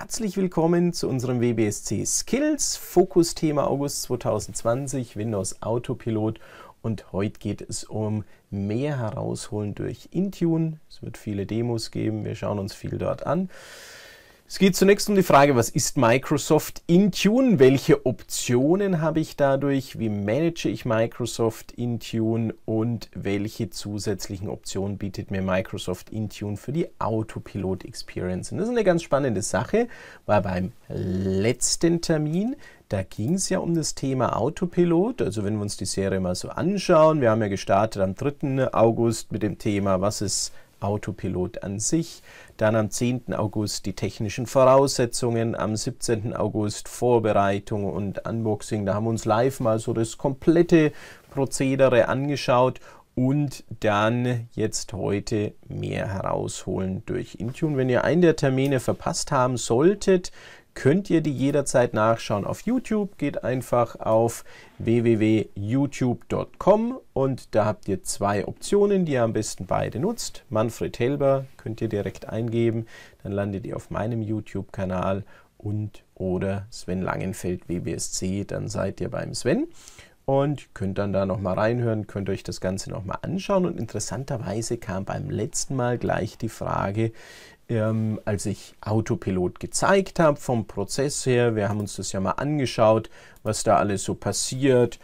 herzlich willkommen zu unserem WBSC Skills Fokusthema August 2020 Windows Autopilot und heute geht es um mehr herausholen durch Intune. Es wird viele Demos geben, wir schauen uns viel dort an. Es geht zunächst um die Frage, was ist Microsoft Intune? Welche Optionen habe ich dadurch? Wie manage ich Microsoft Intune? Und welche zusätzlichen Optionen bietet mir Microsoft Intune für die Autopilot Experience? Und das ist eine ganz spannende Sache, weil beim letzten Termin da ging es ja um das Thema Autopilot. Also wenn wir uns die Serie mal so anschauen, wir haben ja gestartet am 3. August mit dem Thema, was ist Autopilot an sich, dann am 10. August die technischen Voraussetzungen, am 17. August Vorbereitung und Unboxing. Da haben wir uns live mal so das komplette Prozedere angeschaut und dann jetzt heute mehr herausholen durch Intune. Wenn ihr einen der Termine verpasst haben solltet, könnt ihr die jederzeit nachschauen auf YouTube. Geht einfach auf www.youtube.com und da habt ihr zwei Optionen, die ihr am besten beide nutzt. Manfred Helber könnt ihr direkt eingeben, dann landet ihr auf meinem YouTube-Kanal und oder Sven Langenfeld WBSC, dann seid ihr beim Sven und könnt dann da nochmal reinhören, könnt euch das Ganze nochmal anschauen. Und interessanterweise kam beim letzten Mal gleich die Frage, ähm, als ich Autopilot gezeigt habe vom Prozess her. Wir haben uns das ja mal angeschaut, was da alles so passiert.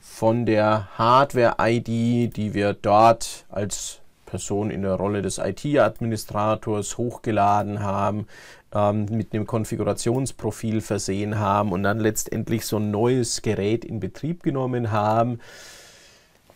Von der Hardware-ID, die wir dort als Person in der Rolle des IT-Administrators hochgeladen haben, ähm, mit einem Konfigurationsprofil versehen haben und dann letztendlich so ein neues Gerät in Betrieb genommen haben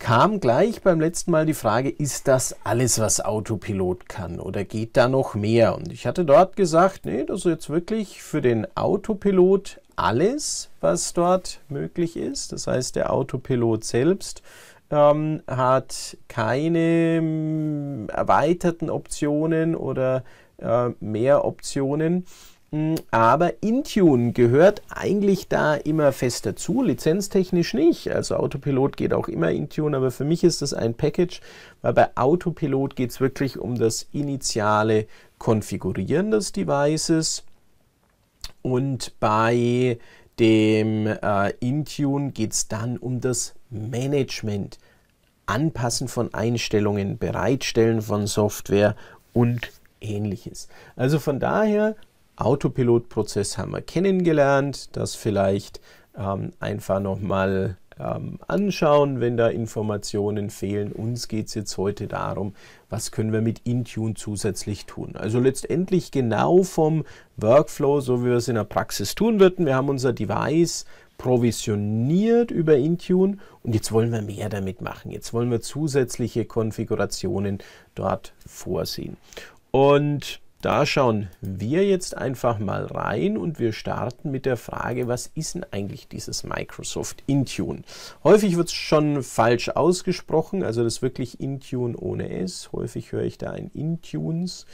kam gleich beim letzten Mal die Frage, ist das alles, was Autopilot kann oder geht da noch mehr? Und ich hatte dort gesagt, nee, das ist jetzt wirklich für den Autopilot alles, was dort möglich ist. Das heißt, der Autopilot selbst ähm, hat keine ähm, erweiterten Optionen oder äh, mehr Optionen. Hm, aber Intune gehört eigentlich da immer fest dazu, lizenztechnisch nicht. Also Autopilot geht auch immer Intune, aber für mich ist das ein Package, weil bei Autopilot geht es wirklich um das initiale Konfigurieren des Devices und bei dem äh, Intune geht es dann um das Management, Anpassen von Einstellungen, Bereitstellen von Software und ähnliches. Also von daher Autopilotprozess haben wir kennengelernt. Das vielleicht ähm, einfach nochmal ähm, anschauen, wenn da Informationen fehlen. Uns geht es jetzt heute darum, was können wir mit Intune zusätzlich tun. Also letztendlich genau vom Workflow, so wie wir es in der Praxis tun würden. Wir haben unser Device provisioniert über Intune und jetzt wollen wir mehr damit machen. Jetzt wollen wir zusätzliche Konfigurationen dort vorsehen. Und da schauen wir jetzt einfach mal rein und wir starten mit der Frage, was ist denn eigentlich dieses Microsoft Intune? Häufig wird es schon falsch ausgesprochen, also das wirklich Intune ohne S. Häufig höre ich da ein Intunes.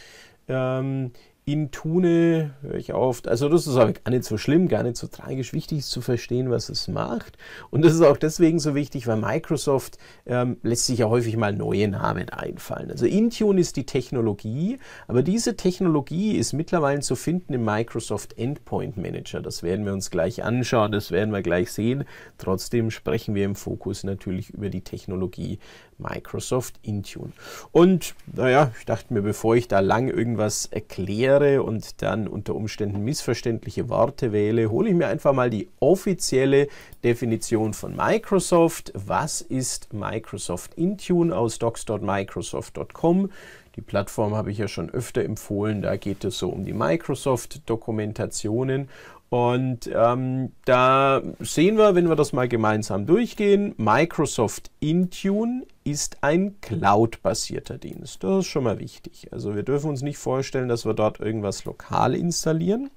Ähm, im Tunnel höre ich oft, also das ist auch gar nicht so schlimm, gar nicht so tragisch. Wichtig ist zu verstehen, was es macht. Und das ist auch deswegen so wichtig, weil Microsoft ähm, lässt sich ja häufig mal neue Namen einfallen. Also Intune ist die Technologie, aber diese Technologie ist mittlerweile zu finden im Microsoft Endpoint Manager. Das werden wir uns gleich anschauen, das werden wir gleich sehen. Trotzdem sprechen wir im Fokus natürlich über die Technologie Microsoft Intune. Und naja, ich dachte mir, bevor ich da lang irgendwas erkläre, erkläre und dann unter Umständen missverständliche Worte wähle, hole ich mir einfach mal die offizielle Definition von Microsoft. Was ist Microsoft Intune aus docs.microsoft.com? Die Plattform habe ich ja schon öfter empfohlen. Da geht es so um die Microsoft-Dokumentationen. Und ähm, da sehen wir, wenn wir das mal gemeinsam durchgehen, Microsoft Intune ist ein cloud-basierter Dienst. Das ist schon mal wichtig. Also wir dürfen uns nicht vorstellen, dass wir dort irgendwas lokal installieren,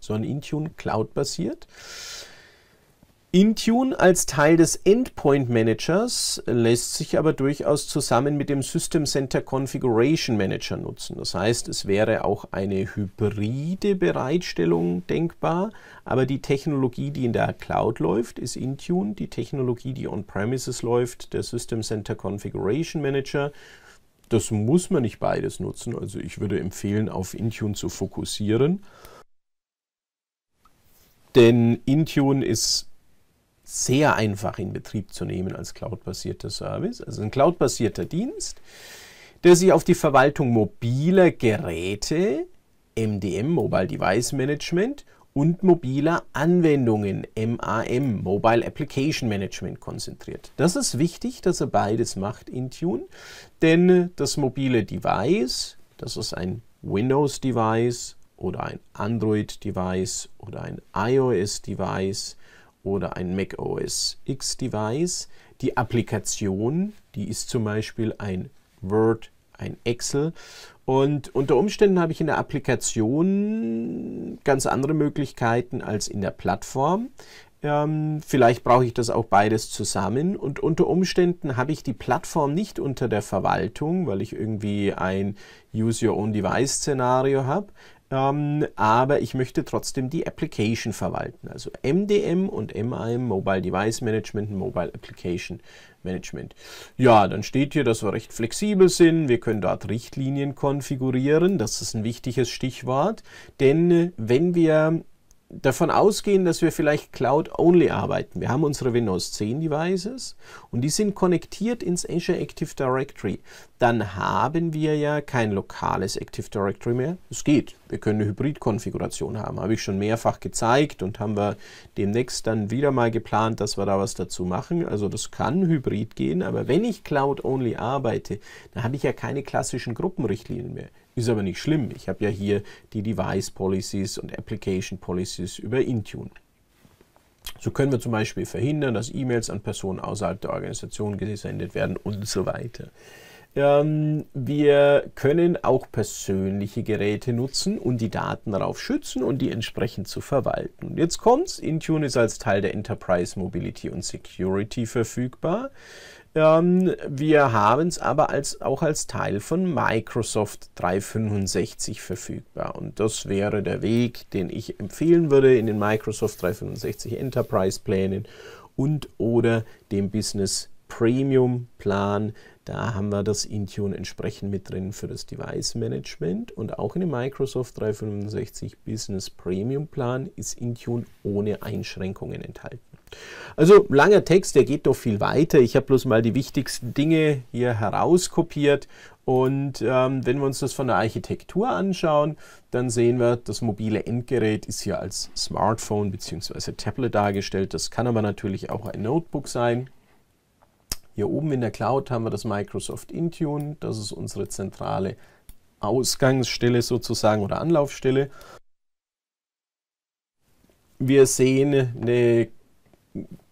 sondern Intune cloud-basiert. Intune als Teil des Endpoint Managers lässt sich aber durchaus zusammen mit dem System Center Configuration Manager nutzen. Das heißt, es wäre auch eine hybride Bereitstellung denkbar, aber die Technologie, die in der Cloud läuft, ist Intune. Die Technologie, die on-premises läuft, der System Center Configuration Manager. Das muss man nicht beides nutzen. Also ich würde empfehlen, auf Intune zu fokussieren. Denn Intune ist sehr einfach in Betrieb zu nehmen als cloudbasierter Service, also ein cloudbasierter Dienst, der sich auf die Verwaltung mobiler Geräte, MDM, Mobile Device Management und mobiler Anwendungen, MAM, Mobile Application Management, konzentriert. Das ist wichtig, dass er beides macht in Tune, denn das mobile Device, das ist ein Windows-Device oder ein Android-Device oder ein iOS-Device, oder ein Mac OS X-Device. Die Applikation, die ist zum Beispiel ein Word, ein Excel. Und unter Umständen habe ich in der Applikation ganz andere Möglichkeiten als in der Plattform. Ähm, vielleicht brauche ich das auch beides zusammen. Und unter Umständen habe ich die Plattform nicht unter der Verwaltung, weil ich irgendwie ein Use-Your-Own-Device-Szenario habe, ähm, aber ich möchte trotzdem die Application verwalten. Also MDM und MIM, Mobile Device Management, Mobile Application Management. Ja, dann steht hier, dass wir recht flexibel sind. Wir können dort Richtlinien konfigurieren. Das ist ein wichtiges Stichwort, denn äh, wenn wir davon ausgehen, dass wir vielleicht Cloud-only arbeiten. Wir haben unsere Windows 10 Devices und die sind konnektiert ins Azure Active Directory. Dann haben wir ja kein lokales Active Directory mehr. Es geht. Wir können eine Hybrid-Konfiguration haben. Habe ich schon mehrfach gezeigt und haben wir demnächst dann wieder mal geplant, dass wir da was dazu machen. Also das kann hybrid gehen, aber wenn ich Cloud-only arbeite, dann habe ich ja keine klassischen Gruppenrichtlinien mehr. Ist aber nicht schlimm. Ich habe ja hier die Device Policies und Application Policies über Intune. So können wir zum Beispiel verhindern, dass E-Mails an Personen außerhalb der Organisation gesendet werden und so weiter. Ähm, wir können auch persönliche Geräte nutzen und die Daten darauf schützen und die entsprechend zu verwalten. Und jetzt kommt's. Intune ist als Teil der Enterprise Mobility und Security verfügbar. Ähm, wir haben es aber als, auch als Teil von Microsoft 365 verfügbar. Und das wäre der Weg, den ich empfehlen würde in den Microsoft 365 Enterprise Plänen und oder dem Business Premium Plan. Da haben wir das Intune entsprechend mit drin für das Device Management und auch in dem Microsoft 365 Business Premium Plan ist Intune ohne Einschränkungen enthalten. Also langer Text, der geht doch viel weiter. Ich habe bloß mal die wichtigsten Dinge hier herauskopiert. Und ähm, wenn wir uns das von der Architektur anschauen, dann sehen wir, das mobile Endgerät ist hier als Smartphone bzw. Tablet dargestellt. Das kann aber natürlich auch ein Notebook sein. Hier oben in der Cloud haben wir das Microsoft Intune. Das ist unsere zentrale Ausgangsstelle sozusagen oder Anlaufstelle. Wir sehen eine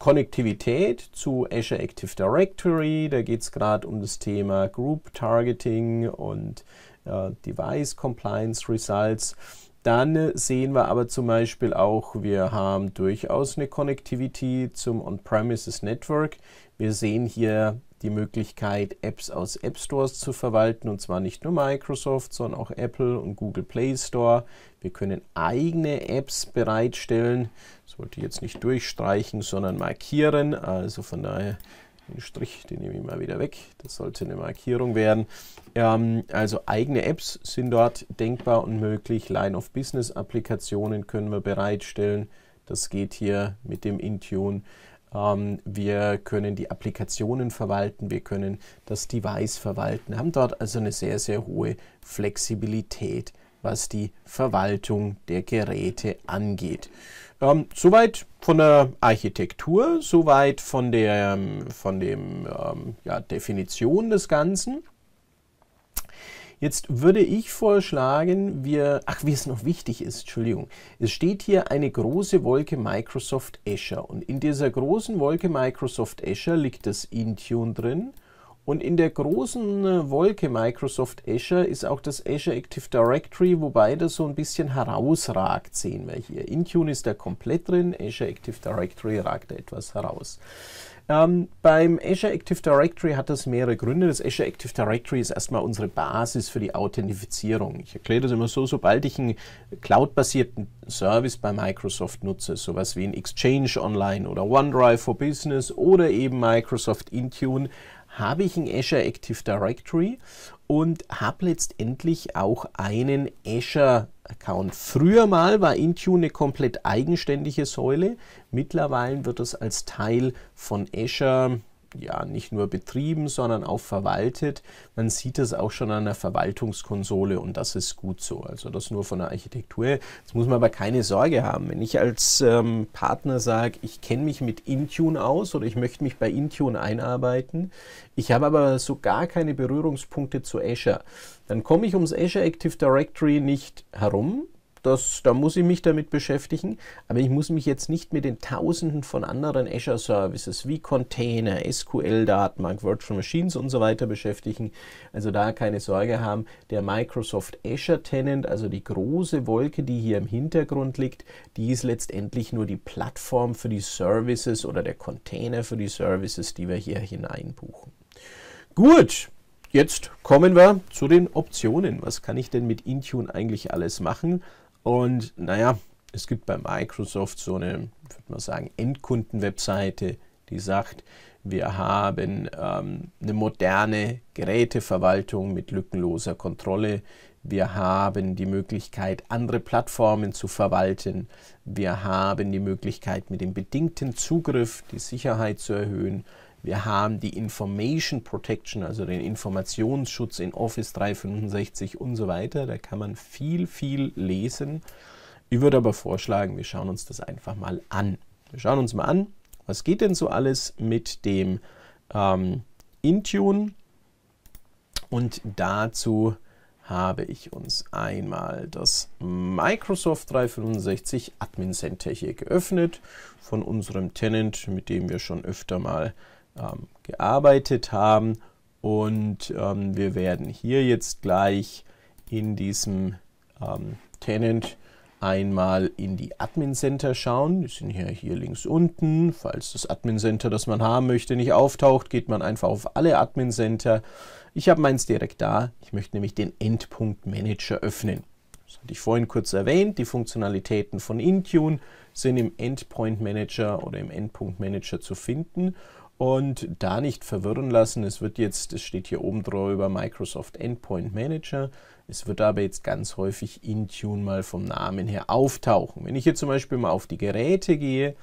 Konnektivität zu Azure Active Directory. Da geht es gerade um das Thema Group Targeting und äh, Device Compliance Results. Dann äh, sehen wir aber zum Beispiel auch, wir haben durchaus eine Konnektivität zum On-Premises Network. Wir sehen hier die Möglichkeit, Apps aus App Stores zu verwalten, und zwar nicht nur Microsoft, sondern auch Apple und Google Play Store. Wir können eigene Apps bereitstellen. Das wollte ich jetzt nicht durchstreichen, sondern markieren. Also von daher den Strich, den nehme ich mal wieder weg. Das sollte eine Markierung werden. Ähm, also eigene Apps sind dort denkbar und möglich. Line-of-Business-Applikationen können wir bereitstellen. Das geht hier mit dem Intune ähm, wir können die Applikationen verwalten, wir können das Device verwalten, haben dort also eine sehr, sehr hohe Flexibilität, was die Verwaltung der Geräte angeht. Ähm, soweit von der Architektur, soweit von der ähm, von dem, ähm, ja, Definition des Ganzen. Jetzt würde ich vorschlagen, wir, ach, wie es noch wichtig ist, Entschuldigung. Es steht hier eine große Wolke Microsoft Azure und in dieser großen Wolke Microsoft Azure liegt das Intune drin und in der großen äh, Wolke Microsoft Azure ist auch das Azure Active Directory, wobei das so ein bisschen herausragt, sehen wir hier. Intune ist da komplett drin, Azure Active Directory ragt da etwas heraus. Ähm, beim Azure Active Directory hat das mehrere Gründe. Das Azure Active Directory ist erstmal unsere Basis für die Authentifizierung. Ich erkläre das immer so, sobald ich einen cloud-basierten Service bei Microsoft nutze, sowas wie ein Exchange Online oder OneDrive for Business oder eben Microsoft Intune, habe ich ein Azure Active Directory und habe letztendlich auch einen Azure Account. Früher mal war Intune eine komplett eigenständige Säule. Mittlerweile wird es als Teil von Azure ja nicht nur betrieben, sondern auch verwaltet. Man sieht es auch schon an der Verwaltungskonsole und das ist gut so. Also das nur von der Architektur. Jetzt muss man aber keine Sorge haben. Wenn ich als ähm, Partner sage, ich kenne mich mit Intune aus oder ich möchte mich bei Intune einarbeiten, ich habe aber so gar keine Berührungspunkte zu Azure, dann komme ich ums Azure Active Directory nicht herum das, da muss ich mich damit beschäftigen, aber ich muss mich jetzt nicht mit den Tausenden von anderen Azure Services wie Container, SQL-Datenbank, Virtual Machines und so weiter beschäftigen. Also da keine Sorge haben, der Microsoft Azure Tenant, also die große Wolke, die hier im Hintergrund liegt, die ist letztendlich nur die Plattform für die Services oder der Container für die Services, die wir hier hineinbuchen. Gut, Jetzt kommen wir zu den Optionen. Was kann ich denn mit Intune eigentlich alles machen? Und naja, es gibt bei Microsoft so eine, würde man sagen, Endkunden-Webseite, die sagt, wir haben ähm, eine moderne Geräteverwaltung mit lückenloser Kontrolle. Wir haben die Möglichkeit, andere Plattformen zu verwalten. Wir haben die Möglichkeit, mit dem bedingten Zugriff die Sicherheit zu erhöhen. Wir haben die Information Protection, also den Informationsschutz in Office 365 und so weiter. Da kann man viel, viel lesen. Ich würde aber vorschlagen, wir schauen uns das einfach mal an. Wir schauen uns mal an, was geht denn so alles mit dem ähm, Intune. Und dazu habe ich uns einmal das Microsoft 365 Admin Center hier geöffnet von unserem Tenant, mit dem wir schon öfter mal ähm, gearbeitet haben. Und ähm, wir werden hier jetzt gleich in diesem ähm, Tenant einmal in die Admin Center schauen. Die sind hier, hier links unten. Falls das Admin Center, das man haben möchte, nicht auftaucht, geht man einfach auf alle Admin Center. Ich habe meins direkt da. Ich möchte nämlich den Endpunkt Manager öffnen. Das hatte ich vorhin kurz erwähnt. Die Funktionalitäten von Intune sind im Endpoint Manager oder im Endpunkt Manager zu finden und da nicht verwirren lassen. Es wird jetzt, es steht hier oben drüber Microsoft Endpoint Manager. Es wird aber jetzt ganz häufig Intune mal vom Namen her auftauchen. Wenn ich hier zum Beispiel mal auf die Geräte gehe,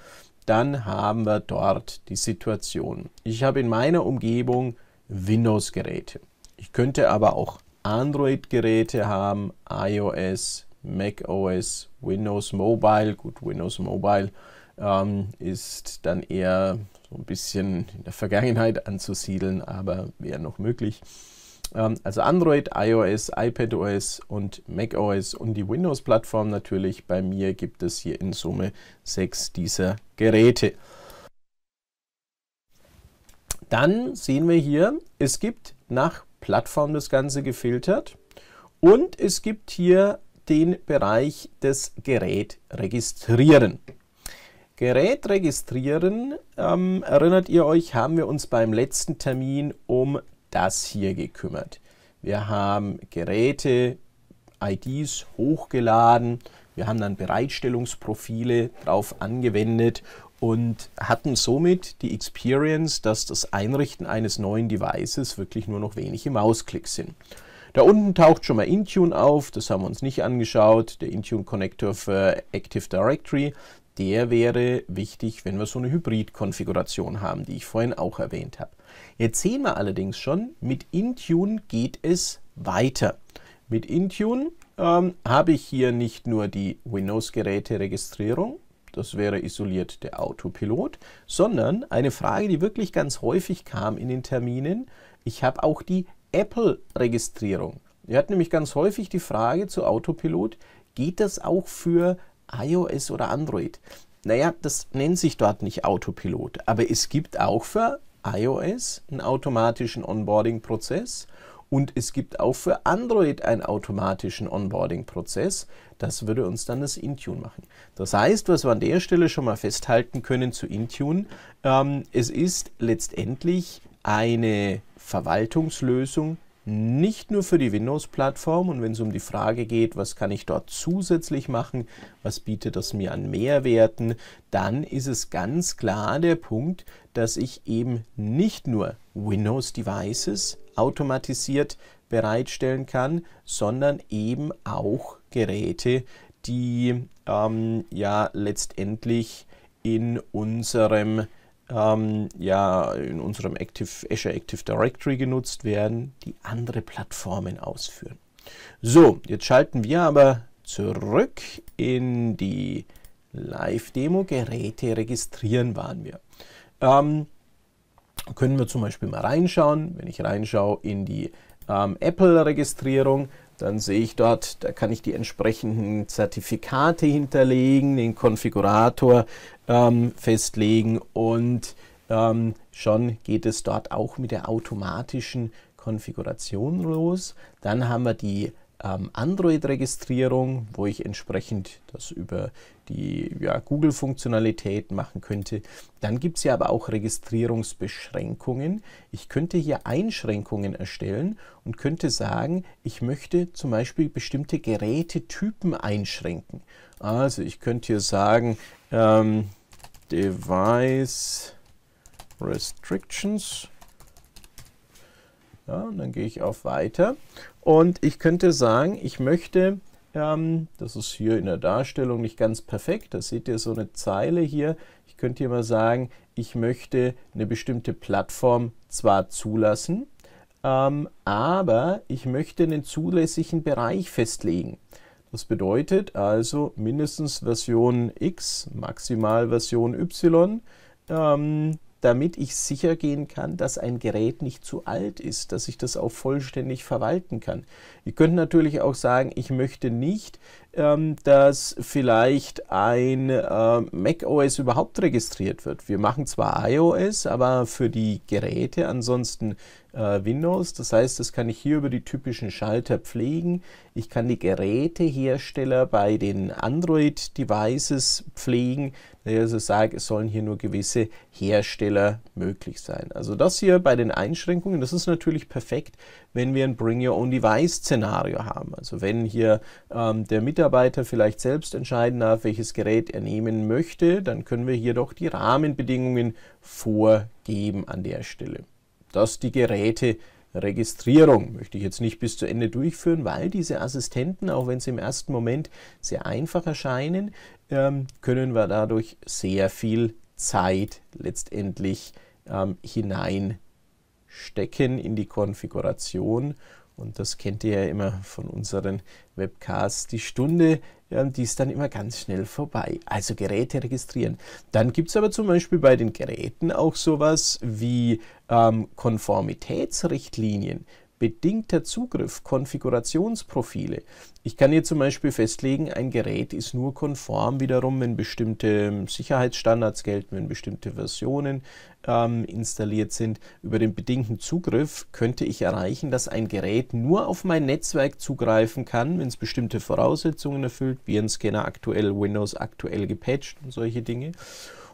dann haben wir dort die Situation. Ich habe in meiner Umgebung Windows-Geräte. Ich könnte aber auch Android-Geräte haben, iOS, macOS, Windows Mobile. Gut, Windows Mobile ähm, ist dann eher so ein bisschen in der Vergangenheit anzusiedeln, aber wäre noch möglich. Ähm, also Android, iOS, iPadOS und macOS und die Windows-Plattform natürlich. Bei mir gibt es hier in Summe sechs dieser Geräte. Dann sehen wir hier, es gibt nach Plattform das Ganze gefiltert und es gibt hier den Bereich des Gerät registrieren. Gerät registrieren, ähm, erinnert ihr euch, haben wir uns beim letzten Termin um das hier gekümmert. Wir haben Geräte, IDs hochgeladen, wir haben dann Bereitstellungsprofile drauf angewendet und hatten somit die Experience, dass das Einrichten eines neuen Devices wirklich nur noch wenige Mausklicks sind. Da unten taucht schon mal Intune auf, das haben wir uns nicht angeschaut, der Intune Connector für Active Directory der wäre wichtig, wenn wir so eine Hybrid-Konfiguration haben, die ich vorhin auch erwähnt habe. Jetzt sehen wir allerdings schon, mit Intune geht es weiter. Mit Intune ähm, habe ich hier nicht nur die Windows-Geräte-Registrierung, das wäre isoliert der Autopilot, sondern eine Frage, die wirklich ganz häufig kam in den Terminen, ich habe auch die Apple-Registrierung. Ihr habt nämlich ganz häufig die Frage zu Autopilot, geht das auch für iOS oder Android. Naja, das nennt sich dort nicht Autopilot, aber es gibt auch für iOS einen automatischen Onboarding-Prozess und es gibt auch für Android einen automatischen Onboarding-Prozess. Das würde uns dann das Intune machen. Das heißt, was wir an der Stelle schon mal festhalten können zu Intune, ähm, es ist letztendlich eine Verwaltungslösung nicht nur für die Windows-Plattform. Und wenn es um die Frage geht, was kann ich dort zusätzlich machen, was bietet das mir an Mehrwerten, dann ist es ganz klar der Punkt, dass ich eben nicht nur Windows-Devices automatisiert bereitstellen kann, sondern eben auch Geräte, die ähm, ja letztendlich in unserem ähm, ja in unserem Active, Azure Active Directory genutzt werden, die andere Plattformen ausführen. So, jetzt schalten wir aber zurück in die Live-Demo. Geräte registrieren waren wir. Ähm, können wir zum Beispiel mal reinschauen, wenn ich reinschaue in die ähm, Apple-Registrierung, dann sehe ich dort, da kann ich die entsprechenden Zertifikate hinterlegen, den Konfigurator ähm, festlegen und ähm, schon geht es dort auch mit der automatischen Konfiguration los. Dann haben wir die ähm, Android-Registrierung, wo ich entsprechend das über die ja, Google-Funktionalität machen könnte. Dann gibt es ja aber auch Registrierungsbeschränkungen. Ich könnte hier Einschränkungen erstellen und könnte sagen, ich möchte zum Beispiel bestimmte Gerätetypen einschränken. Also ich könnte hier sagen, ähm, Device Restrictions. Ja, und dann gehe ich auf Weiter und ich könnte sagen, ich möchte, ähm, das ist hier in der Darstellung nicht ganz perfekt, da seht ihr so eine Zeile hier, ich könnte hier mal sagen, ich möchte eine bestimmte Plattform zwar zulassen, ähm, aber ich möchte einen zulässigen Bereich festlegen. Das bedeutet also mindestens Version X, maximal Version Y, ähm, damit ich sicher gehen kann, dass ein Gerät nicht zu alt ist, dass ich das auch vollständig verwalten kann. Ich könnte natürlich auch sagen, ich möchte nicht, ähm, dass vielleicht ein äh, macOS überhaupt registriert wird. Wir machen zwar iOS, aber für die Geräte ansonsten äh, Windows. Das heißt, das kann ich hier über die typischen Schalter pflegen. Ich kann die Gerätehersteller bei den Android-Devices pflegen. Also sage, es sollen hier nur gewisse Hersteller möglich sein. Also das hier bei den Einschränkungen, das ist natürlich perfekt, wenn wir ein Bring Your Own Device-Szenario haben. Also wenn hier ähm, der Mitarbeiter vielleicht selbst entscheiden darf, welches Gerät er nehmen möchte, dann können wir hier doch die Rahmenbedingungen vorgeben an der Stelle dass die Geräte Registrierung möchte ich jetzt nicht bis zu Ende durchführen, weil diese Assistenten, auch wenn sie im ersten Moment sehr einfach erscheinen, ähm, können wir dadurch sehr viel Zeit letztendlich ähm, hineinstecken in die Konfiguration und das kennt ihr ja immer von unseren Webcasts. Die Stunde, die ist dann immer ganz schnell vorbei. Also Geräte registrieren. Dann gibt es aber zum Beispiel bei den Geräten auch sowas wie ähm, Konformitätsrichtlinien bedingter Zugriff, Konfigurationsprofile. Ich kann hier zum Beispiel festlegen, ein Gerät ist nur konform wiederum, wenn bestimmte ähm, Sicherheitsstandards gelten, wenn bestimmte Versionen ähm, installiert sind. Über den bedingten Zugriff könnte ich erreichen, dass ein Gerät nur auf mein Netzwerk zugreifen kann, wenn es bestimmte Voraussetzungen erfüllt, Virenscanner aktuell, Windows aktuell gepatcht und solche Dinge.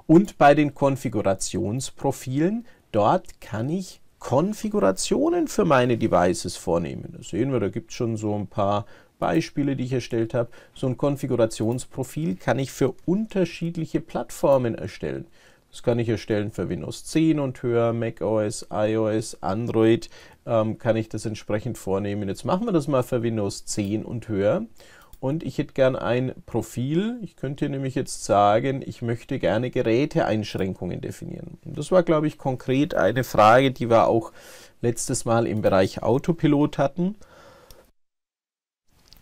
Und bei den Konfigurationsprofilen, dort kann ich Konfigurationen für meine Devices vornehmen. Das sehen wir, da gibt es schon so ein paar Beispiele, die ich erstellt habe. So ein Konfigurationsprofil kann ich für unterschiedliche Plattformen erstellen. Das kann ich erstellen für Windows 10 und höher, macOS, iOS, Android, ähm, kann ich das entsprechend vornehmen. Jetzt machen wir das mal für Windows 10 und höher und ich hätte gern ein Profil. Ich könnte nämlich jetzt sagen, ich möchte gerne Geräteeinschränkungen definieren. Und das war, glaube ich, konkret eine Frage, die wir auch letztes Mal im Bereich Autopilot hatten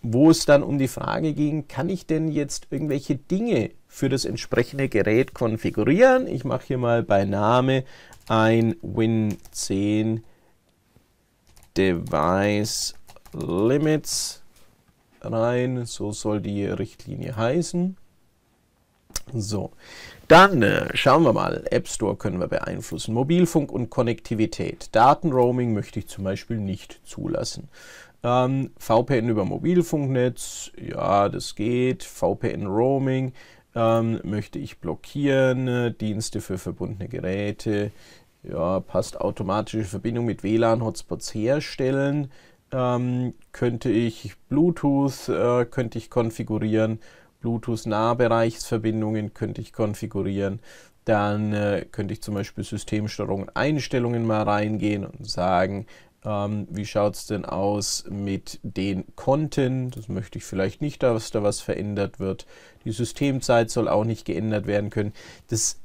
wo es dann um die Frage ging, kann ich denn jetzt irgendwelche Dinge für das entsprechende Gerät konfigurieren? Ich mache hier mal bei Name ein Win10 Device Limits rein. So soll die Richtlinie heißen. So, dann äh, schauen wir mal. App Store können wir beeinflussen. Mobilfunk und Konnektivität. Datenroaming möchte ich zum Beispiel nicht zulassen. Ähm, VPN über Mobilfunknetz, ja, das geht. VPN Roaming ähm, möchte ich blockieren. Dienste für verbundene Geräte, ja, passt automatische Verbindung mit WLAN-Hotspots herstellen ähm, könnte ich Bluetooth äh, könnte ich konfigurieren, Bluetooth-Nahbereichsverbindungen könnte ich konfigurieren. Dann äh, könnte ich zum Beispiel Systemsteuerung und Einstellungen mal reingehen und sagen, ähm, wie schaut es denn aus mit den Konten? Das möchte ich vielleicht nicht, dass da was verändert wird. Die Systemzeit soll auch nicht geändert werden können. Das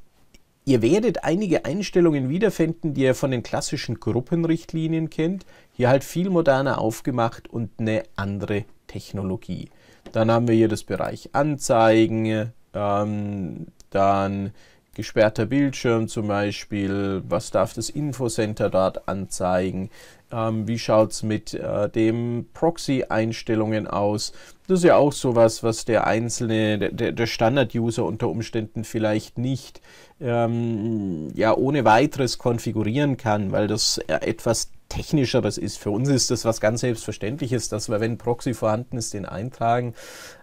Ihr werdet einige Einstellungen wiederfinden, die ihr von den klassischen Gruppenrichtlinien kennt. Hier halt viel moderner aufgemacht und eine andere Technologie. Dann haben wir hier das Bereich Anzeigen, ähm, dann gesperrter Bildschirm zum Beispiel, was darf das Infocenter dort anzeigen, ähm, wie schaut es mit äh, den Proxy-Einstellungen aus? Das ist ja auch sowas, was der einzelne, der, der Standard-User unter Umständen vielleicht nicht ähm, ja, ohne weiteres konfigurieren kann, weil das äh, etwas technischeres ist. Für uns ist das was ganz Selbstverständliches, dass wir, wenn Proxy vorhanden ist, den eintragen.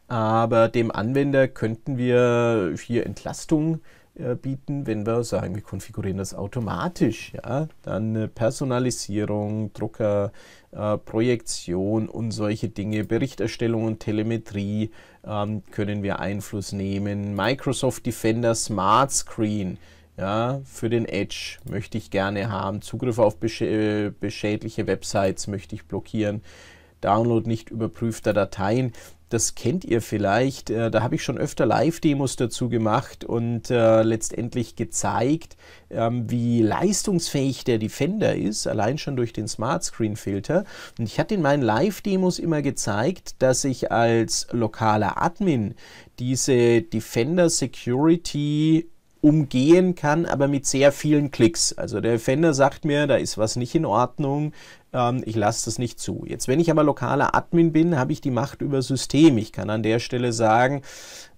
Aber dem Anwender könnten wir hier Entlastung äh, äh, bieten, wenn wir sagen, wir konfigurieren das automatisch. Ja? Dann äh, Personalisierung, Drucker, äh, Projektion und solche Dinge, Berichterstellung und Telemetrie ähm, können wir Einfluss nehmen. Microsoft Defender Smart Screen ja, für den Edge möchte ich gerne haben. Zugriff auf besch äh, beschädliche Websites möchte ich blockieren. Download nicht überprüfter Dateien das kennt ihr vielleicht. Äh, da habe ich schon öfter Live-Demos dazu gemacht und äh, letztendlich gezeigt, ähm, wie leistungsfähig der Defender ist, allein schon durch den Smart Screen Filter. Und ich hatte in meinen Live-Demos immer gezeigt, dass ich als lokaler Admin diese Defender Security umgehen kann, aber mit sehr vielen Klicks. Also der Defender sagt mir, da ist was nicht in Ordnung, ähm, ich lasse das nicht zu. Jetzt, wenn ich aber lokaler Admin bin, habe ich die Macht über System. Ich kann an der Stelle sagen,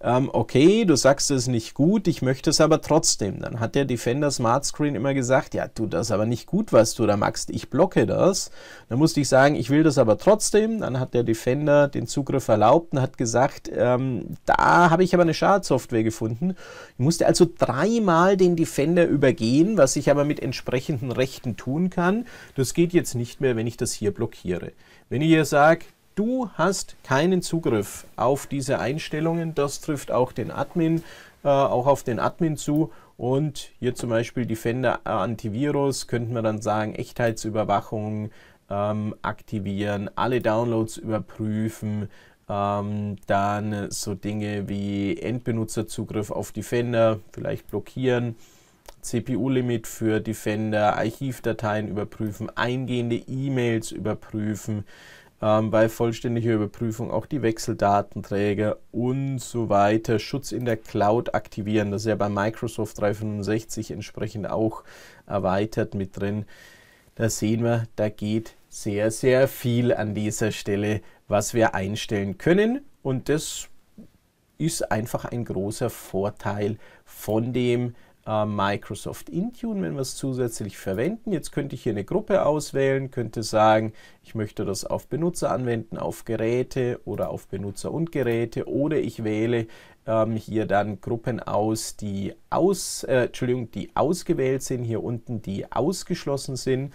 ähm, okay, du sagst es nicht gut, ich möchte es aber trotzdem. Dann hat der Defender Smart Screen immer gesagt, ja, du, das aber nicht gut, was du da machst, ich blocke das. Dann musste ich sagen, ich will das aber trotzdem. Dann hat der Defender den Zugriff erlaubt und hat gesagt, ähm, da habe ich aber eine Schadsoftware gefunden. Ich musste also dreimal den Defender übergehen, was ich aber mit entsprechenden Rechten tun kann. Das geht jetzt nicht mehr, wenn ich das hier blockiere. Wenn ich hier sage, Du hast keinen Zugriff auf diese Einstellungen. Das trifft auch den Admin, äh, auch auf den Admin zu. Und hier zum Beispiel Defender Antivirus könnten wir dann sagen, Echtheitsüberwachung ähm, aktivieren, alle Downloads überprüfen, ähm, dann so Dinge wie Endbenutzerzugriff auf Defender vielleicht blockieren, CPU-Limit für Defender, Archivdateien überprüfen, eingehende E-Mails überprüfen ähm, bei vollständiger Überprüfung auch die Wechseldatenträger und so weiter, Schutz in der Cloud aktivieren. Das ist ja bei Microsoft 365 entsprechend auch erweitert mit drin. Da sehen wir, da geht sehr, sehr viel an dieser Stelle, was wir einstellen können. Und das ist einfach ein großer Vorteil von dem äh, Microsoft Intune, wenn wir es zusätzlich verwenden. Jetzt könnte ich hier eine Gruppe auswählen, könnte sagen, ich möchte das auf Benutzer anwenden, auf Geräte oder auf Benutzer und Geräte oder ich wähle ähm, hier dann Gruppen aus, die, aus, äh, Entschuldigung, die ausgewählt sind, hier unten die ausgeschlossen sind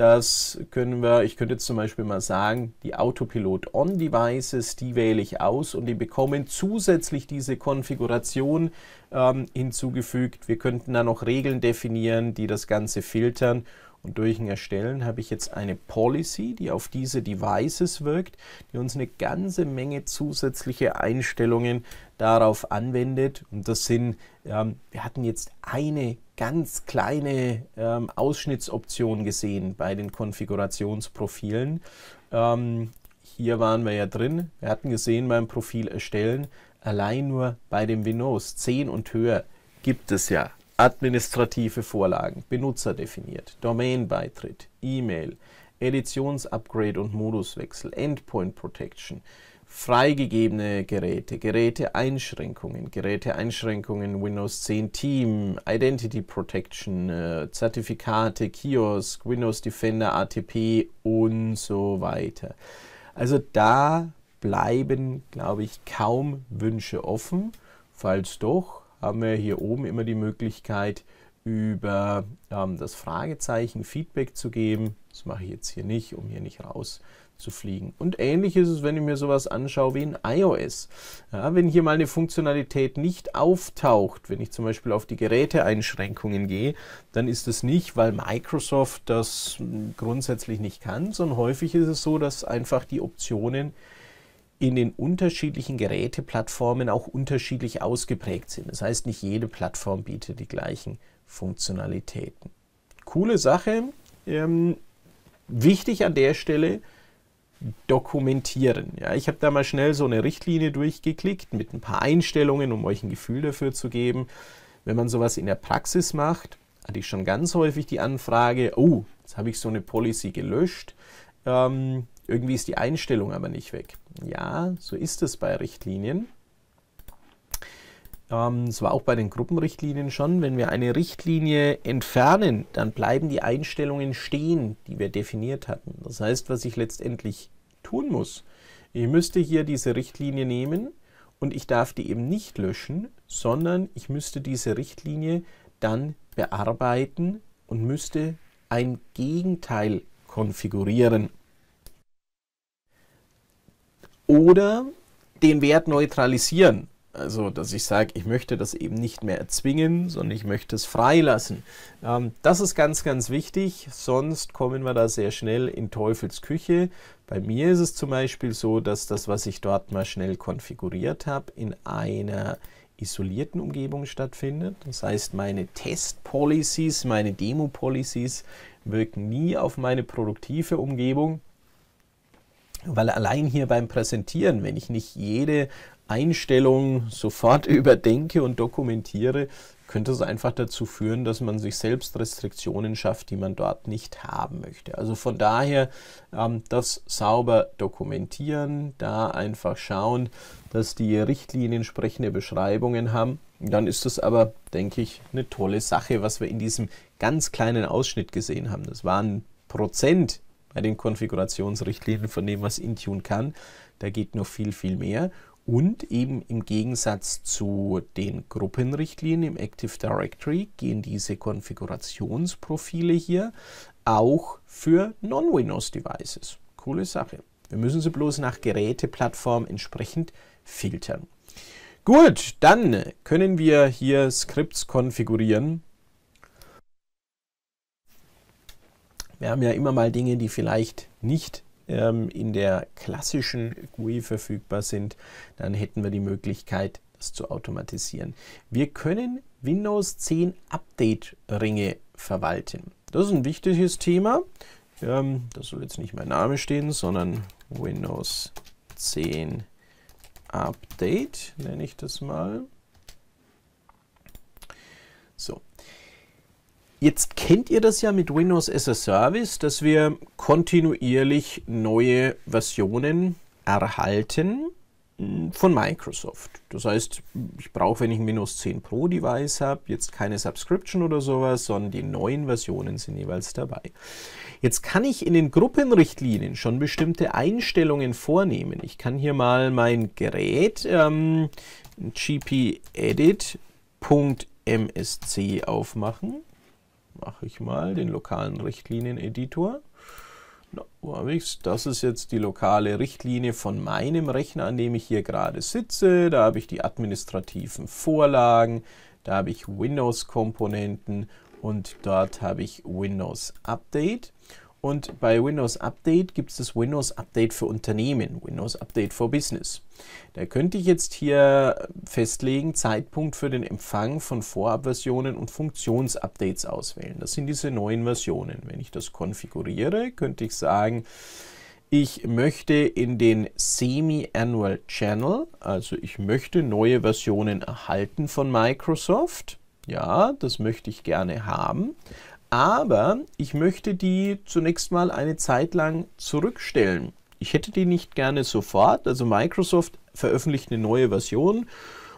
das können wir, ich könnte jetzt zum Beispiel mal sagen, die Autopilot On Devices, die wähle ich aus und die bekommen zusätzlich diese Konfiguration ähm, hinzugefügt. Wir könnten da noch Regeln definieren, die das Ganze filtern und durch ein Erstellen habe ich jetzt eine Policy, die auf diese Devices wirkt, die uns eine ganze Menge zusätzliche Einstellungen darauf anwendet. Und das sind, ähm, wir hatten jetzt eine ganz kleine ähm, Ausschnittsoption gesehen bei den Konfigurationsprofilen. Ähm, hier waren wir ja drin. Wir hatten gesehen beim Profil erstellen, allein nur bei dem Windows 10 und höher gibt es ja administrative Vorlagen, Benutzer definiert, Domainbeitritt, E-Mail, Editionsupgrade und Moduswechsel, Endpoint Protection, freigegebene Geräte, Geräteeinschränkungen, Geräteeinschränkungen, Windows 10 Team, Identity Protection, äh, Zertifikate, Kiosk, Windows Defender ATP und so weiter. Also da bleiben, glaube ich, kaum Wünsche offen. Falls doch, haben wir hier oben immer die Möglichkeit, über ähm, das Fragezeichen Feedback zu geben. Das mache ich jetzt hier nicht, um hier nicht raus zu fliegen. Und ähnlich ist es, wenn ich mir sowas anschaue wie in iOS. Ja, wenn hier mal eine Funktionalität nicht auftaucht, wenn ich zum Beispiel auf die Geräteeinschränkungen gehe, dann ist es nicht, weil Microsoft das hm, grundsätzlich nicht kann, sondern häufig ist es so, dass einfach die Optionen in den unterschiedlichen Geräteplattformen auch unterschiedlich ausgeprägt sind. Das heißt, nicht jede Plattform bietet die gleichen Funktionalitäten. Coole Sache. Ähm, wichtig an der Stelle, dokumentieren. Ja, ich habe da mal schnell so eine Richtlinie durchgeklickt mit ein paar Einstellungen, um euch ein Gefühl dafür zu geben. Wenn man sowas in der Praxis macht, hatte ich schon ganz häufig die Anfrage, oh, jetzt habe ich so eine Policy gelöscht, ähm, irgendwie ist die Einstellung aber nicht weg. Ja, so ist es bei Richtlinien. Ähm, es war auch bei den Gruppenrichtlinien schon, wenn wir eine Richtlinie entfernen, dann bleiben die Einstellungen stehen, die wir definiert hatten. Das heißt, was ich letztendlich tun muss, ich müsste hier diese Richtlinie nehmen und ich darf die eben nicht löschen, sondern ich müsste diese Richtlinie dann bearbeiten und müsste ein Gegenteil konfigurieren. Oder den Wert neutralisieren also dass ich sage, ich möchte das eben nicht mehr erzwingen, sondern ich möchte es freilassen. Ähm, das ist ganz, ganz wichtig, sonst kommen wir da sehr schnell in Teufelsküche. Bei mir ist es zum Beispiel so, dass das, was ich dort mal schnell konfiguriert habe, in einer isolierten Umgebung stattfindet. Das heißt, meine Test-Policies, meine Demo-Policies wirken nie auf meine produktive Umgebung. Weil allein hier beim Präsentieren, wenn ich nicht jede Einstellungen sofort überdenke und dokumentiere, könnte es einfach dazu führen, dass man sich selbst Restriktionen schafft, die man dort nicht haben möchte. Also von daher ähm, das sauber dokumentieren, da einfach schauen, dass die Richtlinien entsprechende Beschreibungen haben. Dann ist das aber, denke ich, eine tolle Sache, was wir in diesem ganz kleinen Ausschnitt gesehen haben. Das waren Prozent bei den Konfigurationsrichtlinien von dem, was Intune kann. Da geht noch viel, viel mehr. Und eben im Gegensatz zu den Gruppenrichtlinien im Active Directory gehen diese Konfigurationsprofile hier auch für Non-Windows-Devices. Coole Sache. Wir müssen sie bloß nach Geräteplattform entsprechend filtern. Gut, dann können wir hier Skripts konfigurieren. Wir haben ja immer mal Dinge, die vielleicht nicht ähm, in der klassischen GUI verfügbar sind, dann hätten wir die Möglichkeit, das zu automatisieren. Wir können Windows 10 Update-Ringe verwalten. Das ist ein wichtiges Thema. Ähm, da soll jetzt nicht mein Name stehen, sondern Windows 10 Update nenne ich das mal. So, Jetzt kennt ihr das ja mit Windows as a Service, dass wir kontinuierlich neue Versionen erhalten hm, von Microsoft. Das heißt, ich brauche, wenn ich ein Windows 10 Pro Device habe, jetzt keine Subscription oder sowas, sondern die neuen Versionen sind jeweils dabei. Jetzt kann ich in den Gruppenrichtlinien schon bestimmte Einstellungen vornehmen. Ich kann hier mal mein Gerät ähm, gpedit.msc aufmachen mache ich mal den lokalen Richtlinieneditor. Na, wo habe ich's? Das ist jetzt die lokale Richtlinie von meinem Rechner, an dem ich hier gerade sitze. Da habe ich die administrativen Vorlagen, da habe ich Windows-Komponenten und dort habe ich Windows Update. Und bei Windows Update gibt es das Windows Update für Unternehmen, Windows Update for Business. Da könnte ich jetzt hier festlegen, Zeitpunkt für den Empfang von Vorabversionen und Funktionsupdates auswählen. Das sind diese neuen Versionen. Wenn ich das konfiguriere, könnte ich sagen, ich möchte in den Semi-Annual Channel, also ich möchte neue Versionen erhalten von Microsoft. Ja, das möchte ich gerne haben aber ich möchte die zunächst mal eine Zeit lang zurückstellen. Ich hätte die nicht gerne sofort. Also Microsoft veröffentlicht eine neue Version,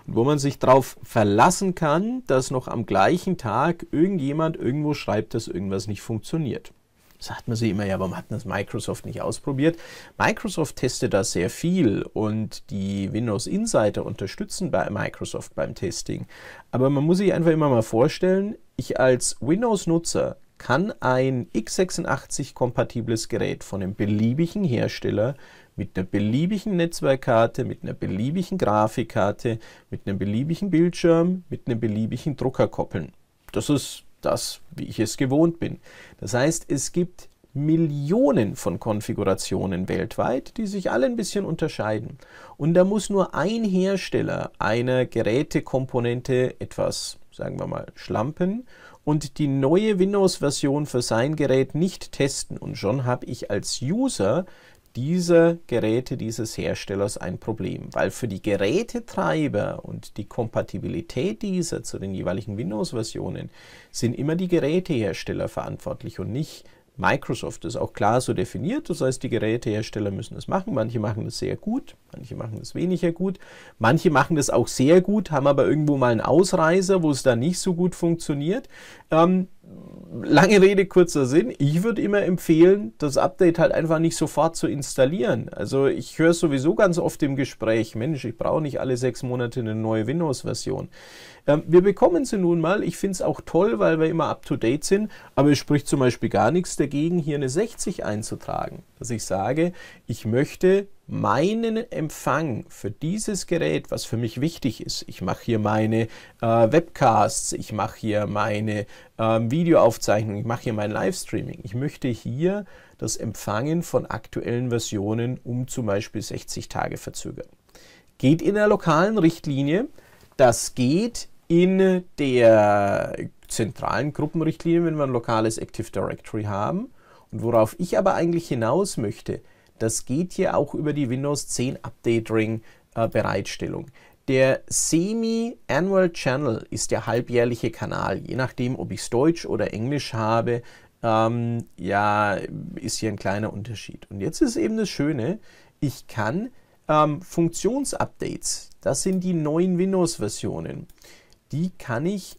wo man sich darauf verlassen kann, dass noch am gleichen Tag irgendjemand irgendwo schreibt, dass irgendwas nicht funktioniert. Sagt man sich immer, ja, warum hat das Microsoft nicht ausprobiert? Microsoft testet da sehr viel und die Windows Insider unterstützen bei Microsoft beim Testing. Aber man muss sich einfach immer mal vorstellen, ich als Windows-Nutzer kann ein x86-kompatibles Gerät von einem beliebigen Hersteller mit einer beliebigen Netzwerkkarte, mit einer beliebigen Grafikkarte, mit einem beliebigen Bildschirm, mit einem beliebigen Drucker koppeln. Das ist das, wie ich es gewohnt bin. Das heißt, es gibt Millionen von Konfigurationen weltweit, die sich alle ein bisschen unterscheiden. Und da muss nur ein Hersteller einer Gerätekomponente etwas sagen wir mal, schlampen und die neue Windows-Version für sein Gerät nicht testen. Und schon habe ich als User dieser Geräte dieses Herstellers ein Problem, weil für die Gerätetreiber und die Kompatibilität dieser zu den jeweiligen Windows-Versionen sind immer die Gerätehersteller verantwortlich und nicht Microsoft ist auch klar so definiert, das heißt, die Gerätehersteller müssen das machen. Manche machen das sehr gut, manche machen das weniger gut, manche machen das auch sehr gut, haben aber irgendwo mal einen Ausreißer, wo es da nicht so gut funktioniert. Ähm, lange Rede, kurzer Sinn. Ich würde immer empfehlen, das Update halt einfach nicht sofort zu installieren. Also ich höre sowieso ganz oft im Gespräch, Mensch, ich brauche nicht alle sechs Monate eine neue Windows-Version. Ähm, wir bekommen sie nun mal. Ich finde es auch toll, weil wir immer up-to-date sind. Aber es spricht zum Beispiel gar nichts dagegen, hier eine 60 einzutragen. Dass ich sage, ich möchte meinen Empfang für dieses Gerät, was für mich wichtig ist, ich mache hier meine äh, Webcasts, ich mache hier meine ähm, Videoaufzeichnung, ich mache hier mein Livestreaming. Ich möchte hier das Empfangen von aktuellen Versionen um zum Beispiel 60 Tage verzögern. Geht in der lokalen Richtlinie, das geht in der zentralen Gruppenrichtlinie, wenn wir ein lokales Active Directory haben. Und worauf ich aber eigentlich hinaus möchte, das geht hier auch über die Windows 10 Update Ring äh, Bereitstellung. Der Semi-Annual Channel ist der halbjährliche Kanal. Je nachdem, ob ich es Deutsch oder Englisch habe, ähm, ja, ist hier ein kleiner Unterschied. Und jetzt ist eben das Schöne, ich kann ähm, Funktionsupdates, das sind die neuen Windows-Versionen, die kann ich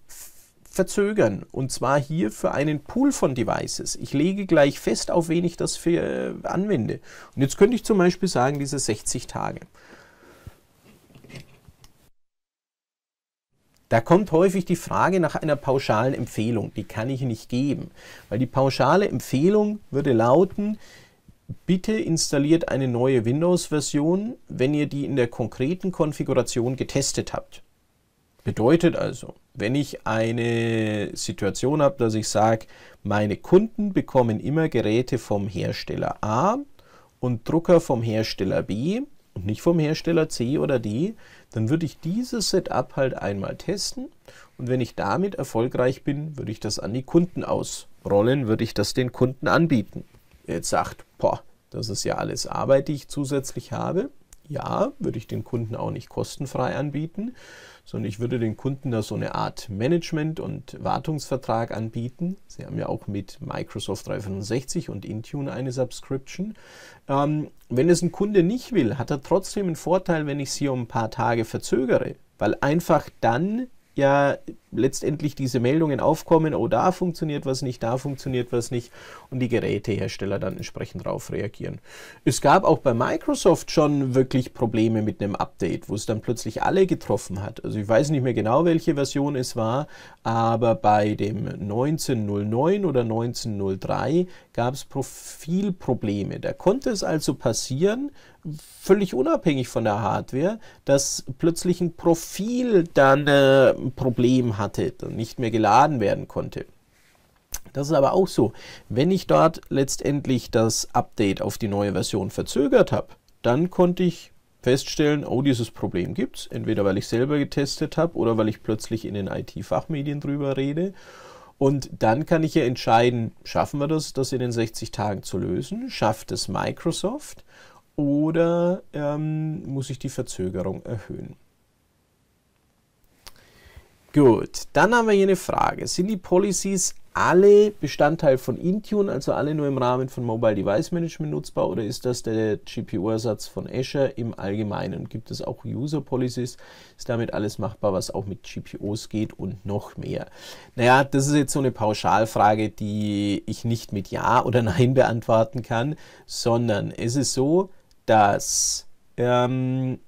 verzögern. Und zwar hier für einen Pool von Devices. Ich lege gleich fest, auf wen ich das für, äh, anwende. Und jetzt könnte ich zum Beispiel sagen, diese 60 Tage. Da kommt häufig die Frage nach einer pauschalen Empfehlung. Die kann ich nicht geben, weil die pauschale Empfehlung würde lauten, bitte installiert eine neue Windows-Version, wenn ihr die in der konkreten Konfiguration getestet habt. Bedeutet also, wenn ich eine Situation habe, dass ich sage, meine Kunden bekommen immer Geräte vom Hersteller A und Drucker vom Hersteller B und nicht vom Hersteller C oder D, dann würde ich dieses Setup halt einmal testen und wenn ich damit erfolgreich bin, würde ich das an die Kunden ausrollen, würde ich das den Kunden anbieten. jetzt sagt, boah, das ist ja alles Arbeit, die ich zusätzlich habe. Ja, würde ich den Kunden auch nicht kostenfrei anbieten sondern ich würde den Kunden da so eine Art Management- und Wartungsvertrag anbieten. Sie haben ja auch mit Microsoft 365 und Intune eine Subscription. Ähm, wenn es ein Kunde nicht will, hat er trotzdem einen Vorteil, wenn ich sie um ein paar Tage verzögere, weil einfach dann ja letztendlich diese Meldungen aufkommen, oh da funktioniert was nicht, da funktioniert was nicht und die Gerätehersteller dann entsprechend darauf reagieren. Es gab auch bei Microsoft schon wirklich Probleme mit einem Update, wo es dann plötzlich alle getroffen hat. Also ich weiß nicht mehr genau, welche Version es war, aber bei dem 1909 oder 1903 gab es Profilprobleme. Da konnte es also passieren, völlig unabhängig von der Hardware, dass plötzlich ein Profil dann äh, ein Problem hatte, dann nicht mehr geladen werden konnte. Das ist aber auch so. Wenn ich dort letztendlich das Update auf die neue Version verzögert habe, dann konnte ich feststellen, oh, dieses Problem gibt es, entweder weil ich selber getestet habe oder weil ich plötzlich in den IT-Fachmedien drüber rede. Und dann kann ich ja entscheiden, schaffen wir das, das in den 60 Tagen zu lösen? Schafft es Microsoft? oder ähm, muss ich die Verzögerung erhöhen? Gut, dann haben wir hier eine Frage. Sind die Policies alle Bestandteil von Intune, also alle nur im Rahmen von Mobile Device Management nutzbar oder ist das der GPU-Ersatz von Azure im Allgemeinen? Gibt es auch User Policies? Ist damit alles machbar, was auch mit GPOs geht und noch mehr? Naja, das ist jetzt so eine Pauschalfrage, die ich nicht mit Ja oder Nein beantworten kann, sondern es ist so, dass ähm,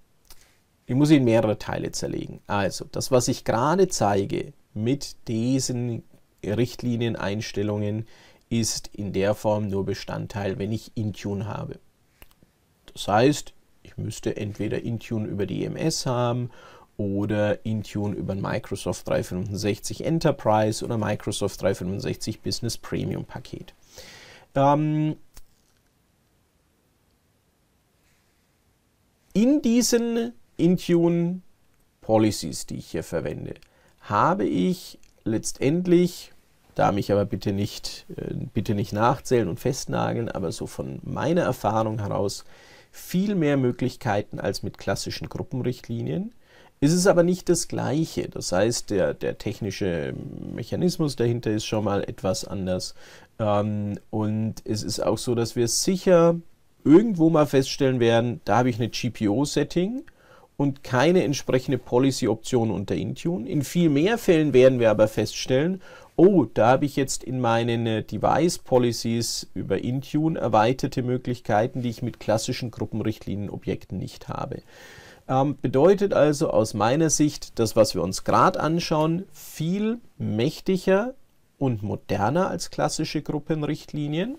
ich muss in mehrere Teile zerlegen. Also das, was ich gerade zeige mit diesen Richtlinieneinstellungen, ist in der Form nur Bestandteil, wenn ich Intune habe. Das heißt, ich müsste entweder Intune über die EMS haben oder Intune über Microsoft 365 Enterprise oder Microsoft 365 Business Premium Paket. Ähm, In diesen Intune Policies, die ich hier verwende, habe ich letztendlich, da mich aber bitte nicht, äh, bitte nicht nachzählen und festnageln, aber so von meiner Erfahrung heraus viel mehr Möglichkeiten als mit klassischen Gruppenrichtlinien. Es ist aber nicht das Gleiche. Das heißt, der, der technische Mechanismus dahinter ist schon mal etwas anders. Ähm, und es ist auch so, dass wir sicher irgendwo mal feststellen werden, da habe ich eine GPO-Setting und keine entsprechende Policy-Option unter Intune. In viel mehr Fällen werden wir aber feststellen, oh, da habe ich jetzt in meinen äh, Device-Policies über Intune erweiterte Möglichkeiten, die ich mit klassischen Gruppenrichtlinienobjekten nicht habe. Ähm, bedeutet also aus meiner Sicht, das, was wir uns gerade anschauen, viel mächtiger und moderner als klassische Gruppenrichtlinien.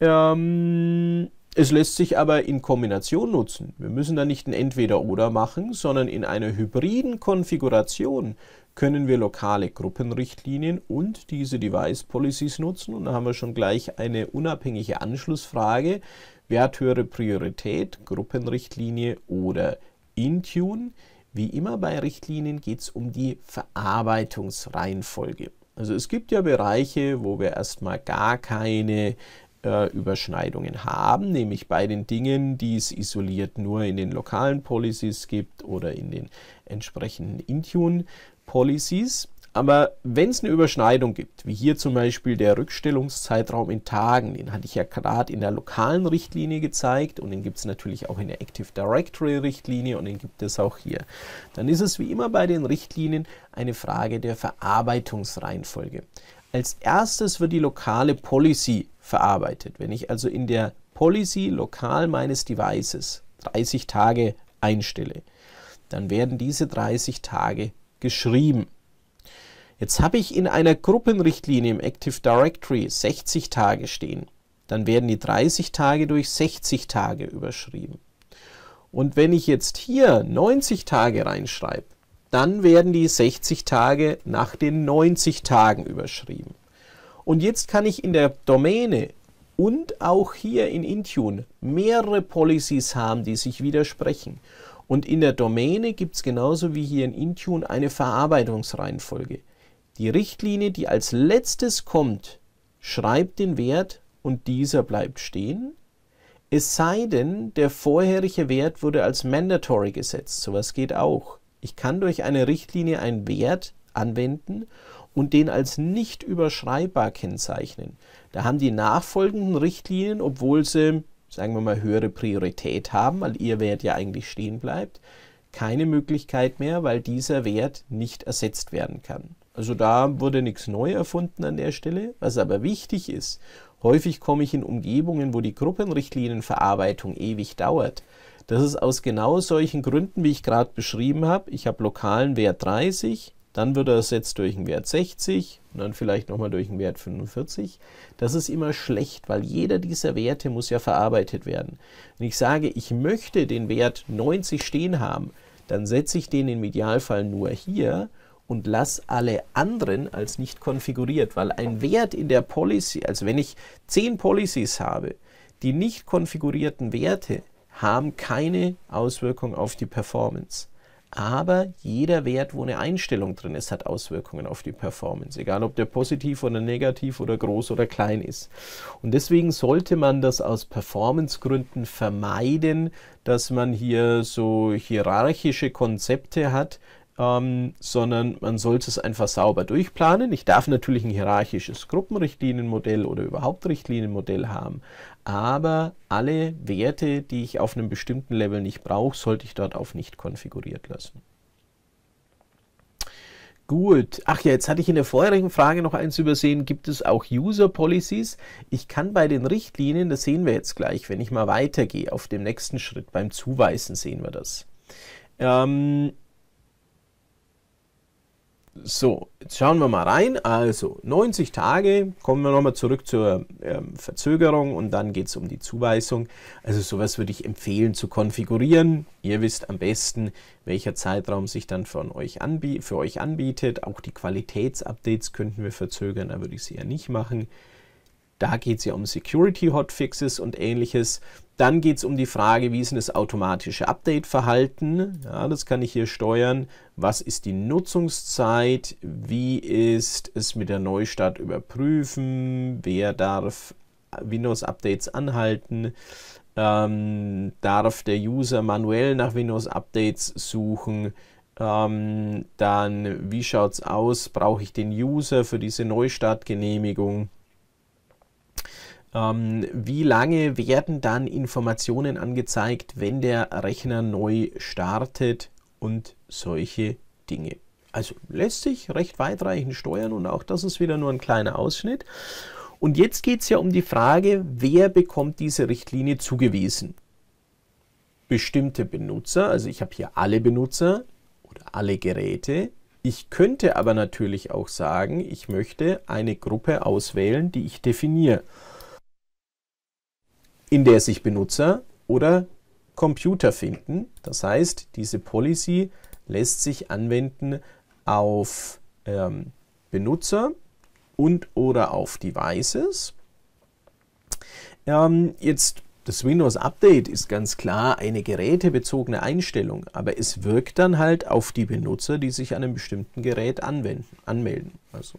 Ähm, es lässt sich aber in Kombination nutzen. Wir müssen da nicht ein Entweder-Oder machen, sondern in einer hybriden Konfiguration können wir lokale Gruppenrichtlinien und diese Device Policies nutzen. Und da haben wir schon gleich eine unabhängige Anschlussfrage. Wer hat höhere Priorität, Gruppenrichtlinie oder Intune? Wie immer bei Richtlinien geht es um die Verarbeitungsreihenfolge. Also es gibt ja Bereiche, wo wir erstmal gar keine äh, Überschneidungen haben, nämlich bei den Dingen, die es isoliert nur in den lokalen Policies gibt oder in den entsprechenden Intune-Policies. Aber wenn es eine Überschneidung gibt, wie hier zum Beispiel der Rückstellungszeitraum in Tagen, den hatte ich ja gerade in der lokalen Richtlinie gezeigt und den gibt es natürlich auch in der Active Directory Richtlinie und den gibt es auch hier, dann ist es wie immer bei den Richtlinien eine Frage der Verarbeitungsreihenfolge. Als erstes wird die lokale Policy verarbeitet. Wenn ich also in der Policy lokal meines Devices 30 Tage einstelle, dann werden diese 30 Tage geschrieben. Jetzt habe ich in einer Gruppenrichtlinie im Active Directory 60 Tage stehen. Dann werden die 30 Tage durch 60 Tage überschrieben. Und wenn ich jetzt hier 90 Tage reinschreibe, dann werden die 60 Tage nach den 90 Tagen überschrieben. Und jetzt kann ich in der Domäne und auch hier in Intune mehrere Policies haben, die sich widersprechen. Und in der Domäne gibt es genauso wie hier in Intune eine Verarbeitungsreihenfolge. Die Richtlinie, die als letztes kommt, schreibt den Wert und dieser bleibt stehen. Es sei denn, der vorherige Wert wurde als mandatory gesetzt. So Sowas geht auch. Ich kann durch eine Richtlinie einen Wert anwenden und den als nicht überschreibbar kennzeichnen. Da haben die nachfolgenden Richtlinien, obwohl sie, sagen wir mal, höhere Priorität haben, weil ihr Wert ja eigentlich stehen bleibt, keine Möglichkeit mehr, weil dieser Wert nicht ersetzt werden kann. Also da wurde nichts neu erfunden an der Stelle. Was aber wichtig ist, häufig komme ich in Umgebungen, wo die Gruppenrichtlinienverarbeitung ewig dauert. Das ist aus genau solchen Gründen, wie ich gerade beschrieben habe. Ich habe lokalen Wert 30, dann wird er ersetzt durch einen Wert 60 und dann vielleicht nochmal durch einen Wert 45. Das ist immer schlecht, weil jeder dieser Werte muss ja verarbeitet werden. Wenn ich sage, ich möchte den Wert 90 stehen haben, dann setze ich den im Idealfall nur hier und lass alle anderen als nicht konfiguriert, weil ein Wert in der Policy, also wenn ich 10 Policies habe, die nicht konfigurierten Werte haben keine Auswirkung auf die Performance. Aber jeder Wert, wo eine Einstellung drin ist, hat Auswirkungen auf die Performance, egal ob der positiv oder negativ oder groß oder klein ist. Und deswegen sollte man das aus Performancegründen vermeiden, dass man hier so hierarchische Konzepte hat, ähm, sondern man sollte es einfach sauber durchplanen. Ich darf natürlich ein hierarchisches Gruppenrichtlinienmodell oder überhaupt Richtlinienmodell haben, aber alle Werte, die ich auf einem bestimmten Level nicht brauche, sollte ich dort auf nicht konfiguriert lassen. Gut. Ach ja, jetzt hatte ich in der vorherigen Frage noch eins übersehen. Gibt es auch User Policies? Ich kann bei den Richtlinien, das sehen wir jetzt gleich, wenn ich mal weitergehe, auf dem nächsten Schritt beim Zuweisen sehen wir das. Ähm, so, jetzt schauen wir mal rein. Also 90 Tage, kommen wir nochmal zurück zur ähm, Verzögerung und dann geht es um die Zuweisung. Also sowas würde ich empfehlen zu konfigurieren. Ihr wisst am besten, welcher Zeitraum sich dann von euch für euch anbietet. Auch die Qualitätsupdates könnten wir verzögern, da würde ich sie ja nicht machen. Da geht es ja um Security-Hotfixes und ähnliches. Dann geht es um die Frage, wie ist denn das automatische Update-Verhalten? Ja, das kann ich hier steuern. Was ist die Nutzungszeit? Wie ist es mit der Neustart überprüfen? Wer darf Windows-Updates anhalten? Ähm, darf der User manuell nach Windows-Updates suchen? Ähm, dann, wie schaut es aus? Brauche ich den User für diese Neustartgenehmigung? Ähm, wie lange werden dann Informationen angezeigt, wenn der Rechner neu startet und solche Dinge? Also lässt sich recht weitreichend steuern und auch das ist wieder nur ein kleiner Ausschnitt. Und jetzt geht es ja um die Frage, wer bekommt diese Richtlinie zugewiesen? Bestimmte Benutzer, also ich habe hier alle Benutzer oder alle Geräte. Ich könnte aber natürlich auch sagen, ich möchte eine Gruppe auswählen, die ich definiere in der sich Benutzer oder Computer finden. Das heißt, diese Policy lässt sich anwenden auf ähm, Benutzer und oder auf Devices. Ähm, jetzt das Windows Update ist ganz klar eine gerätebezogene Einstellung, aber es wirkt dann halt auf die Benutzer, die sich an einem bestimmten Gerät anwenden, anmelden. Also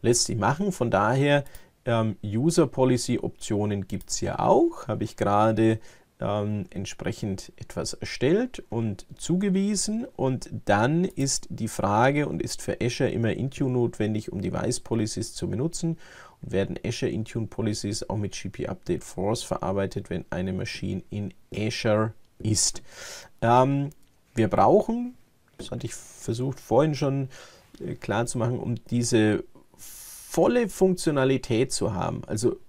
lässt sich machen. Von daher ähm, User Policy Optionen gibt es ja auch, habe ich gerade ähm, entsprechend etwas erstellt und zugewiesen und dann ist die Frage und ist für Azure immer Intune notwendig, um Device Policies zu benutzen und werden Azure Intune Policies auch mit GP Update Force verarbeitet, wenn eine Maschine in Azure ist. Ähm, wir brauchen, das hatte ich versucht vorhin schon äh, klar zu machen, um diese volle Funktionalität zu haben. Also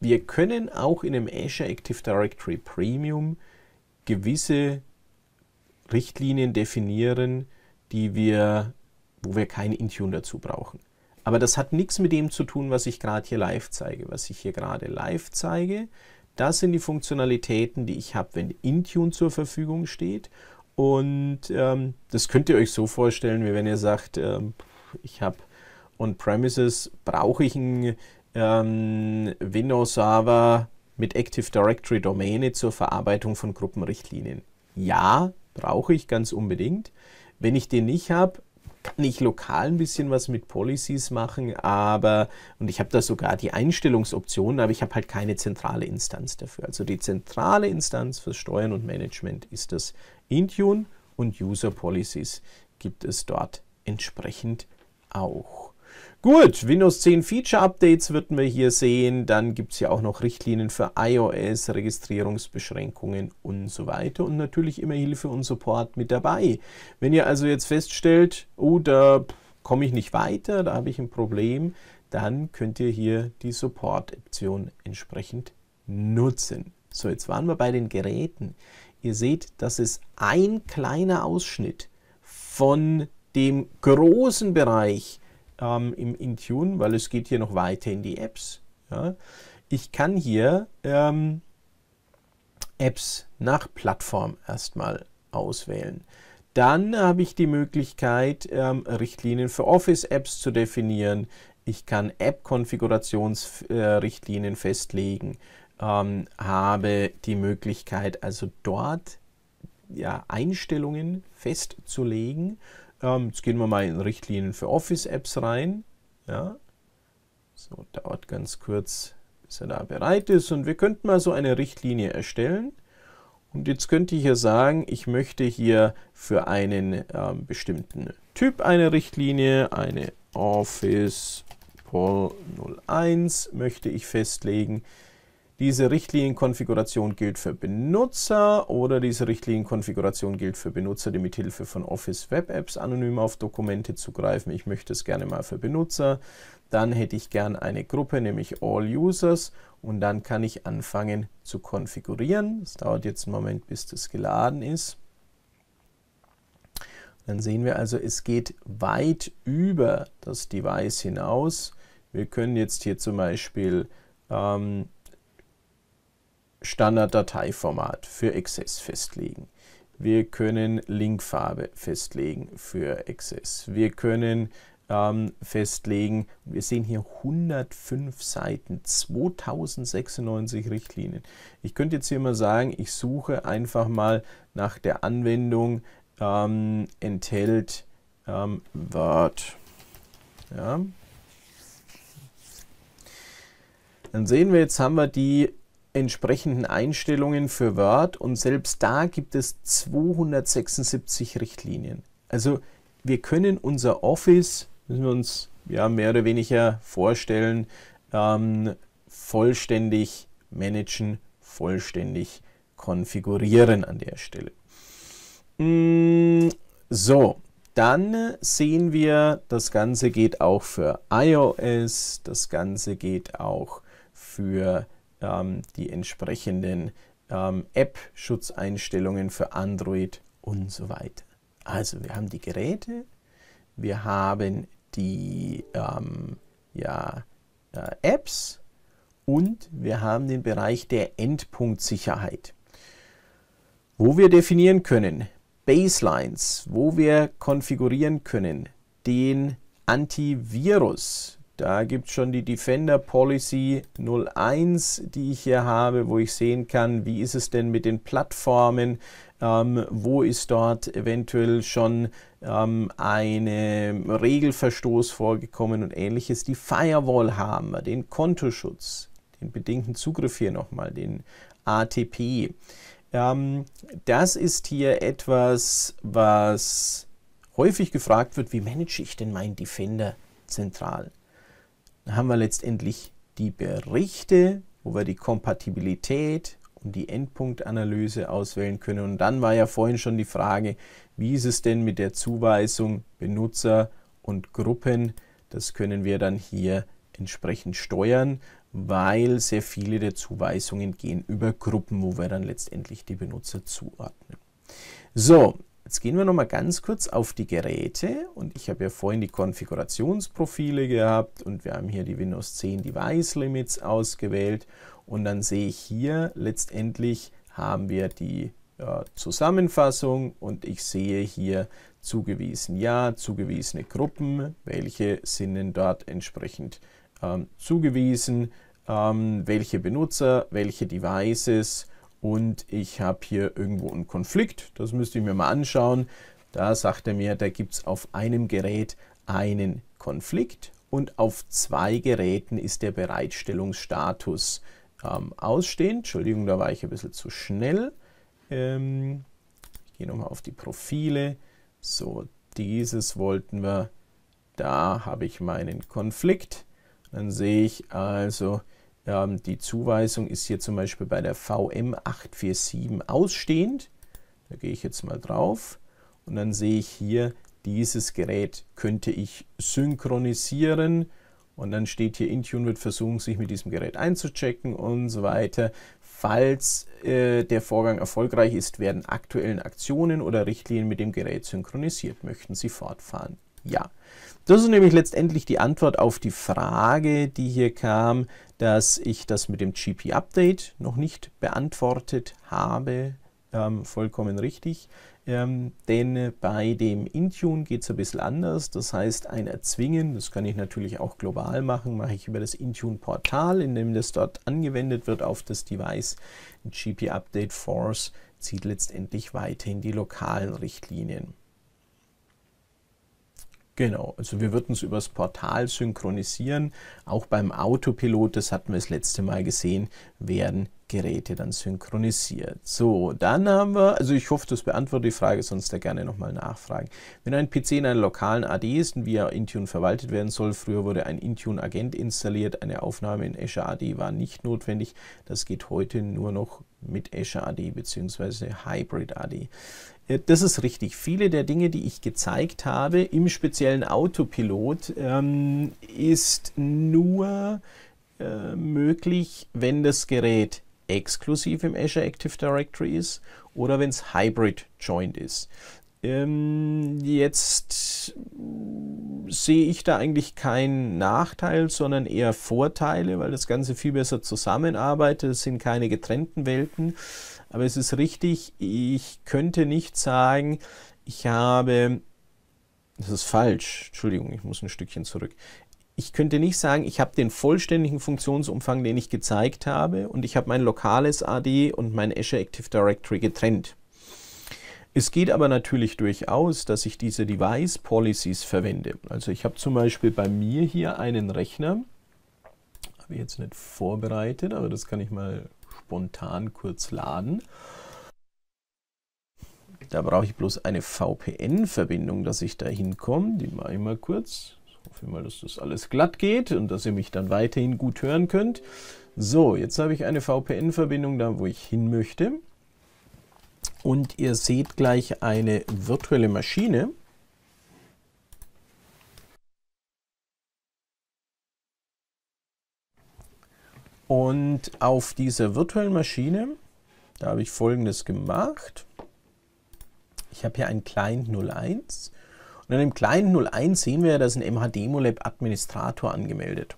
wir können auch in einem Azure Active Directory Premium gewisse Richtlinien definieren, die wir, wo wir kein Intune dazu brauchen. Aber das hat nichts mit dem zu tun, was ich gerade hier live zeige. Was ich hier gerade live zeige, das sind die Funktionalitäten, die ich habe, wenn Intune zur Verfügung steht. Und ähm, das könnt ihr euch so vorstellen, wie wenn ihr sagt, ähm, ich habe on-premises brauche ich einen ähm, Windows-Server mit Active Directory Domäne zur Verarbeitung von Gruppenrichtlinien. Ja, brauche ich ganz unbedingt. Wenn ich den nicht habe, kann ich lokal ein bisschen was mit Policies machen, aber, und ich habe da sogar die Einstellungsoptionen, aber ich habe halt keine zentrale Instanz dafür. Also die zentrale Instanz für Steuern und Management ist das Intune und User Policies gibt es dort entsprechend auch. Gut, Windows 10 Feature Updates würden wir hier sehen. Dann gibt es ja auch noch Richtlinien für iOS, Registrierungsbeschränkungen und so weiter. Und natürlich immer Hilfe und Support mit dabei. Wenn ihr also jetzt feststellt, oh, da komme ich nicht weiter, da habe ich ein Problem, dann könnt ihr hier die Support-Option entsprechend nutzen. So, jetzt waren wir bei den Geräten. Ihr seht, das ist ein kleiner Ausschnitt von dem großen Bereich, ähm, im Intune, weil es geht hier noch weiter in die Apps. Ja. Ich kann hier ähm, Apps nach Plattform erstmal auswählen. Dann habe ich die Möglichkeit, ähm, Richtlinien für Office-Apps zu definieren. Ich kann App-Konfigurationsrichtlinien äh, festlegen, ähm, habe die Möglichkeit, also dort ja, Einstellungen festzulegen ähm, jetzt gehen wir mal in Richtlinien für Office-Apps rein. Ja. So, dauert ganz kurz, bis er da bereit ist. Und wir könnten mal so eine Richtlinie erstellen. Und jetzt könnte ich ja sagen, ich möchte hier für einen ähm, bestimmten Typ eine Richtlinie, eine Office Pol 01 möchte ich festlegen. Diese Richtlinienkonfiguration gilt für Benutzer oder diese Richtlinienkonfiguration gilt für Benutzer, die mithilfe von Office Web Apps anonym auf Dokumente zugreifen. Ich möchte es gerne mal für Benutzer. Dann hätte ich gerne eine Gruppe, nämlich All Users und dann kann ich anfangen zu konfigurieren. Es dauert jetzt einen Moment, bis das geladen ist. Dann sehen wir also, es geht weit über das Device hinaus. Wir können jetzt hier zum Beispiel ähm, Standarddateiformat für Access festlegen. Wir können Linkfarbe festlegen für Access. Wir können ähm, festlegen, wir sehen hier 105 Seiten, 2096 Richtlinien. Ich könnte jetzt hier mal sagen, ich suche einfach mal nach der Anwendung ähm, enthält ähm, Word. Ja. Dann sehen wir, jetzt haben wir die entsprechenden Einstellungen für Word und selbst da gibt es 276 Richtlinien. Also wir können unser Office, müssen wir uns ja mehr oder weniger vorstellen, ähm, vollständig managen, vollständig konfigurieren an der Stelle. Mm, so, dann sehen wir, das Ganze geht auch für iOS, das Ganze geht auch für ähm, die entsprechenden ähm, App-Schutzeinstellungen für Android und so weiter. Also wir haben die Geräte, wir haben die ähm, ja, äh, Apps und wir haben den Bereich der Endpunktsicherheit, wo wir definieren können Baselines, wo wir konfigurieren können den Antivirus, da gibt es schon die Defender Policy 01, die ich hier habe, wo ich sehen kann, wie ist es denn mit den Plattformen, ähm, wo ist dort eventuell schon ähm, ein ähm, Regelverstoß vorgekommen und ähnliches. Die Firewall haben wir, den Kontoschutz, den bedingten Zugriff hier nochmal, den ATP. Ähm, das ist hier etwas, was häufig gefragt wird, wie manage ich denn meinen Defender zentral? Dann haben wir letztendlich die Berichte, wo wir die Kompatibilität und die Endpunktanalyse auswählen können. Und dann war ja vorhin schon die Frage, wie ist es denn mit der Zuweisung Benutzer und Gruppen? Das können wir dann hier entsprechend steuern, weil sehr viele der Zuweisungen gehen über Gruppen, wo wir dann letztendlich die Benutzer zuordnen. So, Jetzt gehen wir noch mal ganz kurz auf die Geräte und ich habe ja vorhin die Konfigurationsprofile gehabt und wir haben hier die Windows 10 Device Limits ausgewählt und dann sehe ich hier letztendlich haben wir die ja, Zusammenfassung und ich sehe hier zugewiesen ja, zugewiesene Gruppen, welche sind denn dort entsprechend ähm, zugewiesen, ähm, welche Benutzer, welche Devices und ich habe hier irgendwo einen Konflikt. Das müsste ich mir mal anschauen. Da sagt er mir, da gibt es auf einem Gerät einen Konflikt und auf zwei Geräten ist der Bereitstellungsstatus ähm, ausstehend. Entschuldigung, da war ich ein bisschen zu schnell. Ähm, ich gehe nochmal auf die Profile. So, dieses wollten wir. Da habe ich meinen Konflikt. Dann sehe ich also, ähm, die Zuweisung ist hier zum Beispiel bei der VM847 ausstehend. Da gehe ich jetzt mal drauf und dann sehe ich hier, dieses Gerät könnte ich synchronisieren. Und dann steht hier, Intune wird versuchen, sich mit diesem Gerät einzuchecken und so weiter. Falls äh, der Vorgang erfolgreich ist, werden aktuellen Aktionen oder Richtlinien mit dem Gerät synchronisiert. Möchten Sie fortfahren? Ja. Das ist nämlich letztendlich die Antwort auf die Frage, die hier kam, dass ich das mit dem GP-Update noch nicht beantwortet habe. Ähm, vollkommen richtig. Ähm, denn bei dem Intune geht es ein bisschen anders. Das heißt, ein Erzwingen, das kann ich natürlich auch global machen, mache ich über das Intune-Portal, in dem das dort angewendet wird auf das Device. Ein GP-Update Force zieht letztendlich weiterhin die lokalen Richtlinien. Genau, also wir würden es übers Portal synchronisieren. Auch beim Autopilot, das hatten wir das letzte Mal gesehen, werden Geräte dann synchronisiert. So, dann haben wir, also ich hoffe, das beantwortet die Frage, sonst da gerne nochmal nachfragen. Wenn ein PC in einer lokalen AD ist und wie er Intune verwaltet werden soll, früher wurde ein Intune-Agent installiert, eine Aufnahme in Azure AD war nicht notwendig, das geht heute nur noch mit Azure AD bzw. Hybrid AD. Äh, das ist richtig. Viele der Dinge, die ich gezeigt habe, im speziellen Autopilot, ähm, ist nur äh, möglich, wenn das Gerät exklusiv im Azure Active Directory ist oder wenn es Hybrid Joint ist. Ähm, jetzt sehe ich da eigentlich keinen Nachteil, sondern eher Vorteile, weil das Ganze viel besser zusammenarbeitet. Es sind keine getrennten Welten. Aber es ist richtig, ich könnte nicht sagen, ich habe das ist falsch. Entschuldigung, ich muss ein Stückchen zurück ich könnte nicht sagen, ich habe den vollständigen Funktionsumfang, den ich gezeigt habe, und ich habe mein lokales AD und mein Azure Active Directory getrennt. Es geht aber natürlich durchaus, dass ich diese Device Policies verwende. Also ich habe zum Beispiel bei mir hier einen Rechner, habe ich jetzt nicht vorbereitet, aber das kann ich mal spontan kurz laden. Da brauche ich bloß eine VPN-Verbindung, dass ich da hinkomme. Die mache ich mal kurz hoffe mal, dass das alles glatt geht und dass ihr mich dann weiterhin gut hören könnt. So, jetzt habe ich eine VPN-Verbindung da, wo ich hin möchte. Und ihr seht gleich eine virtuelle Maschine. Und auf dieser virtuellen Maschine, da habe ich folgendes gemacht. Ich habe hier einen Client 01 in im Client 01 sehen wir, dass ein mhd Administrator angemeldet.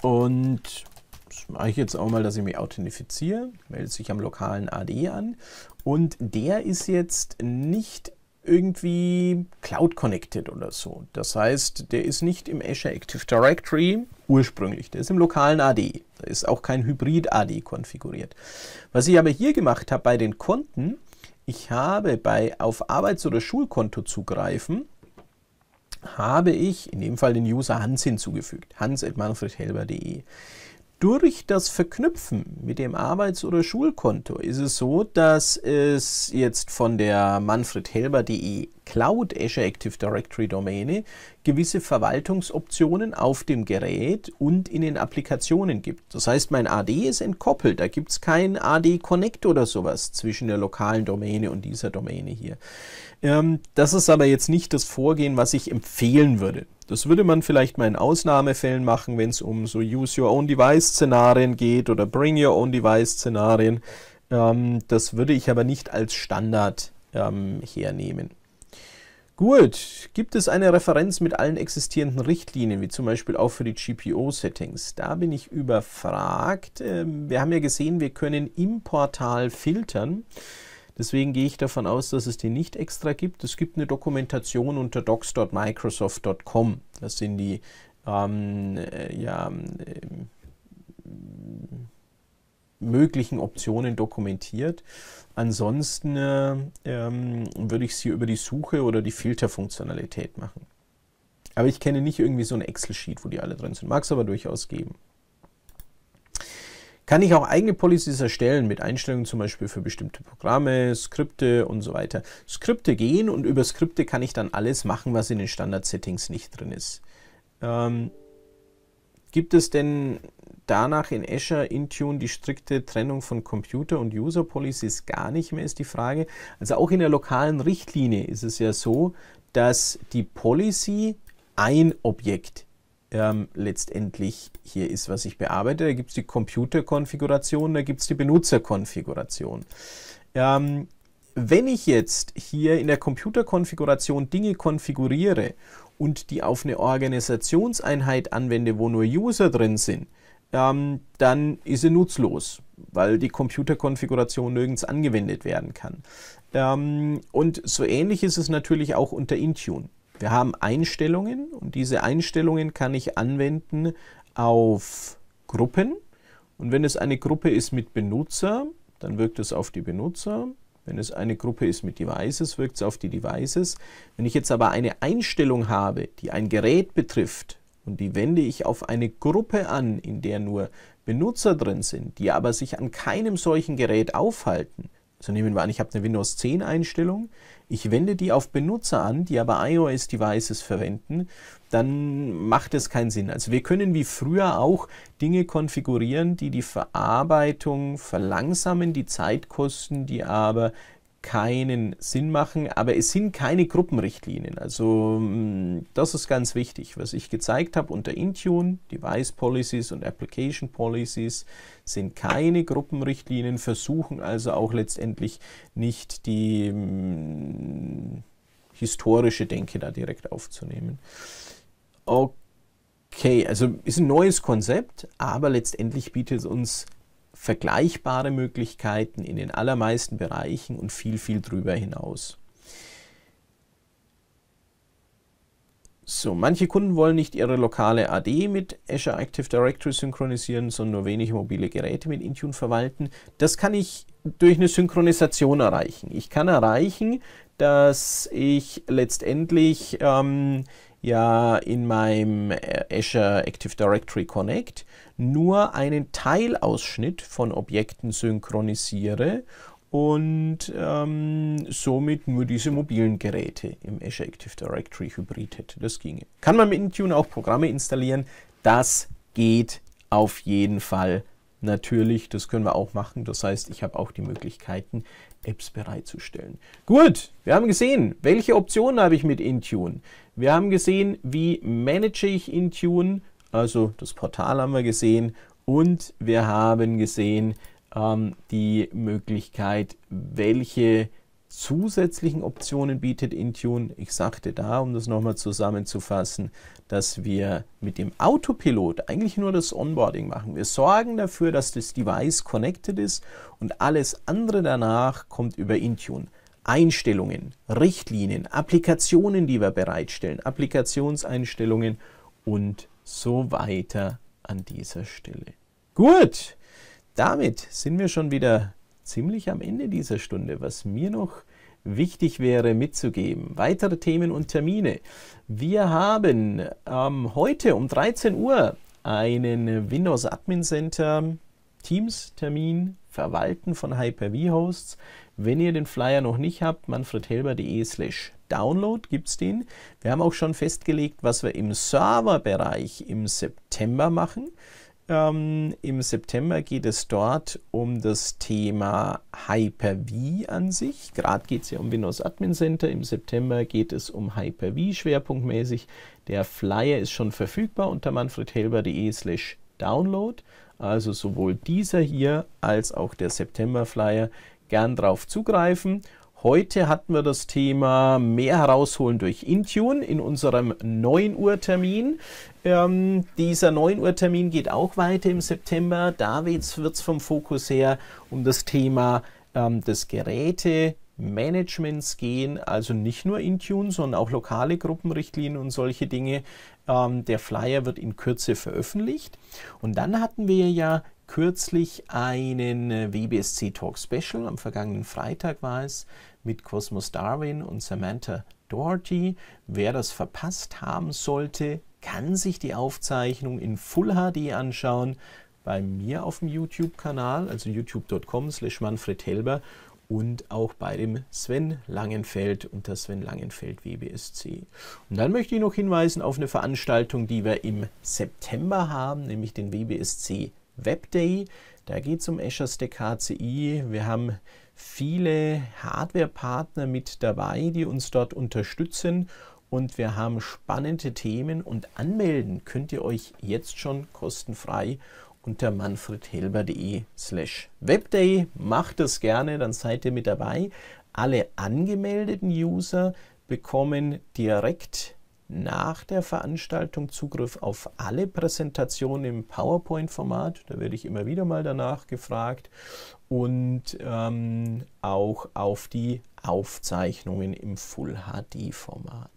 Und das mache ich jetzt auch mal, dass ich mich authentifiziere, meldet sich am lokalen AD an und der ist jetzt nicht irgendwie Cloud Connected oder so. Das heißt, der ist nicht im Azure Active Directory ursprünglich, der ist im lokalen AD. Da ist auch kein Hybrid AD konfiguriert. Was ich aber hier gemacht habe bei den Konten, ich habe bei auf Arbeits- oder Schulkonto zugreifen habe ich in dem Fall den User Hans hinzugefügt, hans.manfredhelber.de. Durch das Verknüpfen mit dem Arbeits- oder Schulkonto ist es so, dass es jetzt von der manfredhelber.de Cloud Azure Active Directory Domäne gewisse Verwaltungsoptionen auf dem Gerät und in den Applikationen gibt. Das heißt, mein AD ist entkoppelt, da gibt es kein AD Connect oder sowas zwischen der lokalen Domäne und dieser Domäne hier. Ähm, das ist aber jetzt nicht das Vorgehen, was ich empfehlen würde. Das würde man vielleicht mal in Ausnahmefällen machen, wenn es um so Use Your Own Device Szenarien geht oder Bring Your Own Device Szenarien. Ähm, das würde ich aber nicht als Standard ähm, hernehmen. Gut, gibt es eine Referenz mit allen existierenden Richtlinien, wie zum Beispiel auch für die GPO-Settings? Da bin ich überfragt. Ähm, wir haben ja gesehen, wir können im Portal filtern. Deswegen gehe ich davon aus, dass es die nicht extra gibt. Es gibt eine Dokumentation unter docs.microsoft.com. Das sind die ähm, äh, ja, äh, möglichen Optionen dokumentiert. Ansonsten äh, ähm, würde ich sie über die Suche oder die Filterfunktionalität machen. Aber ich kenne nicht irgendwie so ein Excel-Sheet, wo die alle drin sind. Mag es aber durchaus geben kann ich auch eigene Policies erstellen mit Einstellungen zum Beispiel für bestimmte Programme, Skripte und so weiter. Skripte gehen und über Skripte kann ich dann alles machen, was in den Standard-Settings nicht drin ist. Ähm, gibt es denn danach in Azure Intune die strikte Trennung von Computer und User Policies gar nicht mehr, ist die Frage. Also auch in der lokalen Richtlinie ist es ja so, dass die Policy ein Objekt ist ähm, letztendlich hier ist, was ich bearbeite. Da gibt es die Computerkonfiguration, da gibt es die Benutzerkonfiguration. Ähm, wenn ich jetzt hier in der Computerkonfiguration Dinge konfiguriere und die auf eine Organisationseinheit anwende, wo nur User drin sind, ähm, dann ist sie nutzlos, weil die Computerkonfiguration nirgends angewendet werden kann. Ähm, und so ähnlich ist es natürlich auch unter Intune. Wir haben Einstellungen und diese Einstellungen kann ich anwenden auf Gruppen. Und wenn es eine Gruppe ist mit Benutzer, dann wirkt es auf die Benutzer. Wenn es eine Gruppe ist mit Devices, wirkt es auf die Devices. Wenn ich jetzt aber eine Einstellung habe, die ein Gerät betrifft, und die wende ich auf eine Gruppe an, in der nur Benutzer drin sind, die aber sich an keinem solchen Gerät aufhalten, so nehmen wir an, ich habe eine Windows 10 Einstellung, ich wende die auf Benutzer an, die aber iOS-Devices verwenden, dann macht es keinen Sinn. Also wir können wie früher auch Dinge konfigurieren, die die Verarbeitung verlangsamen, die Zeit kosten, die aber keinen Sinn machen, aber es sind keine Gruppenrichtlinien. Also mm, das ist ganz wichtig. Was ich gezeigt habe unter Intune, Device Policies und Application Policies sind keine Gruppenrichtlinien, versuchen also auch letztendlich nicht die hm, historische Denke da direkt aufzunehmen. Okay, also ist ein neues Konzept, aber letztendlich bietet es uns vergleichbare Möglichkeiten in den allermeisten Bereichen und viel, viel drüber hinaus. So, manche Kunden wollen nicht ihre lokale AD mit Azure Active Directory synchronisieren, sondern nur wenige mobile Geräte mit Intune verwalten. Das kann ich durch eine Synchronisation erreichen. Ich kann erreichen, dass ich letztendlich ähm, ja in meinem äh, Azure Active Directory Connect nur einen Teilausschnitt von Objekten synchronisiere und ähm, somit nur diese mobilen Geräte im Azure Active Directory Hybrid hätte. Das ginge. Kann man mit Intune auch Programme installieren? Das geht auf jeden Fall. Natürlich, das können wir auch machen. Das heißt, ich habe auch die Möglichkeiten, Apps bereitzustellen. Gut, wir haben gesehen, welche Optionen habe ich mit Intune? Wir haben gesehen, wie manage ich Intune, also das Portal haben wir gesehen und wir haben gesehen ähm, die Möglichkeit, welche zusätzlichen Optionen bietet Intune. Ich sagte da, um das nochmal zusammenzufassen, dass wir mit dem Autopilot eigentlich nur das Onboarding machen. Wir sorgen dafür, dass das Device connected ist und alles andere danach kommt über Intune. Einstellungen, Richtlinien, Applikationen, die wir bereitstellen, Applikationseinstellungen und so weiter an dieser Stelle. Gut, damit sind wir schon wieder ziemlich am Ende dieser Stunde. Was mir noch wichtig wäre mitzugeben. Weitere Themen und Termine. Wir haben ähm, heute um 13 Uhr einen Windows Admin Center Teams Termin Verwalten von Hyper-V-Hosts. Wenn ihr den Flyer noch nicht habt, manfredhelber.de slash download gibt es den. Wir haben auch schon festgelegt, was wir im Serverbereich im September machen. Ähm, Im September geht es dort um das Thema Hyper-V an sich. Gerade geht es ja um Windows Admin Center. Im September geht es um Hyper-V schwerpunktmäßig. Der Flyer ist schon verfügbar unter manfredhelber.de slash download also sowohl dieser hier als auch der September Flyer, gern drauf zugreifen. Heute hatten wir das Thema mehr herausholen durch Intune in unserem 9 Uhr Termin. Ähm, dieser 9 Uhr Termin geht auch weiter im September. Da wird es vom Fokus her um das Thema ähm, des Geräte, Managements gehen, also nicht nur Intune, sondern auch lokale Gruppenrichtlinien und solche Dinge. Ähm, der Flyer wird in Kürze veröffentlicht. Und dann hatten wir ja kürzlich einen äh, WBSC Talk Special. Am vergangenen Freitag war es mit Cosmos Darwin und Samantha Doherty. Wer das verpasst haben sollte, kann sich die Aufzeichnung in Full HD anschauen bei mir auf dem YouTube-Kanal, also youtube.com slash Manfred Helber und auch bei dem Sven Langenfeld unter Sven Langenfeld WBSC. Und dann möchte ich noch hinweisen auf eine Veranstaltung, die wir im September haben, nämlich den WBSC Web Day. Da geht es um Azure Stack HCI. Wir haben viele Hardware-Partner mit dabei, die uns dort unterstützen. Und wir haben spannende Themen und anmelden könnt ihr euch jetzt schon kostenfrei unter manfredhelber.de slash webday. Macht das gerne, dann seid ihr mit dabei. Alle angemeldeten User bekommen direkt nach der Veranstaltung Zugriff auf alle Präsentationen im PowerPoint-Format. Da werde ich immer wieder mal danach gefragt. Und ähm, auch auf die Aufzeichnungen im Full HD-Format.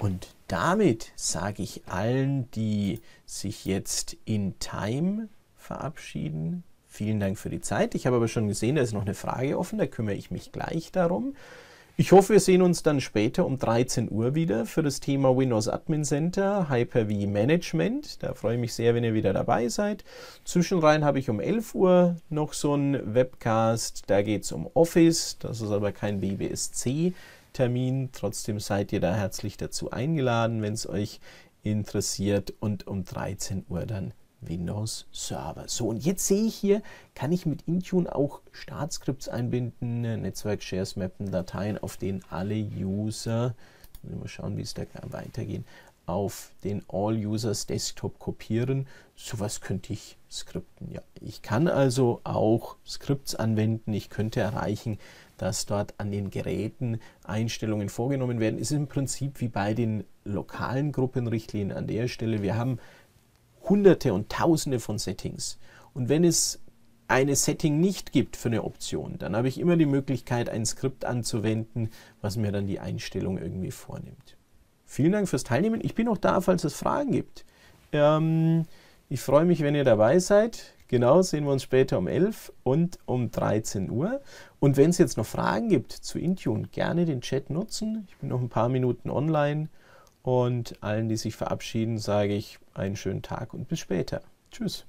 Und damit sage ich allen, die sich jetzt in Time verabschieden, vielen Dank für die Zeit. Ich habe aber schon gesehen, da ist noch eine Frage offen, da kümmere ich mich gleich darum. Ich hoffe, wir sehen uns dann später um 13 Uhr wieder für das Thema Windows Admin Center, Hyper-V Management. Da freue ich mich sehr, wenn ihr wieder dabei seid. Zwischenrein habe ich um 11 Uhr noch so einen Webcast. Da geht es um Office. Das ist aber kein BBSC. Termin. Trotzdem seid ihr da herzlich dazu eingeladen, wenn es euch interessiert. Und um 13 Uhr dann Windows Server. So, und jetzt sehe ich hier, kann ich mit Intune auch Startscripts einbinden, Netzwerk-Shares mappen, Dateien, auf denen alle User, mal schauen, wie es da weitergeht, auf den All-Users-Desktop kopieren. Sowas könnte ich skripten. Ja, ich kann also auch Skripts anwenden. Ich könnte erreichen, dass dort an den Geräten Einstellungen vorgenommen werden. Es ist im Prinzip wie bei den lokalen Gruppenrichtlinien an der Stelle. Wir haben hunderte und tausende von Settings. Und wenn es eine Setting nicht gibt für eine Option, dann habe ich immer die Möglichkeit, ein Skript anzuwenden, was mir dann die Einstellung irgendwie vornimmt. Vielen Dank fürs Teilnehmen. Ich bin auch da, falls es Fragen gibt. Ähm, ich freue mich, wenn ihr dabei seid. Genau, sehen wir uns später um 11 und um 13 Uhr. Und wenn es jetzt noch Fragen gibt zu Intune, gerne den Chat nutzen. Ich bin noch ein paar Minuten online und allen, die sich verabschieden, sage ich einen schönen Tag und bis später. Tschüss.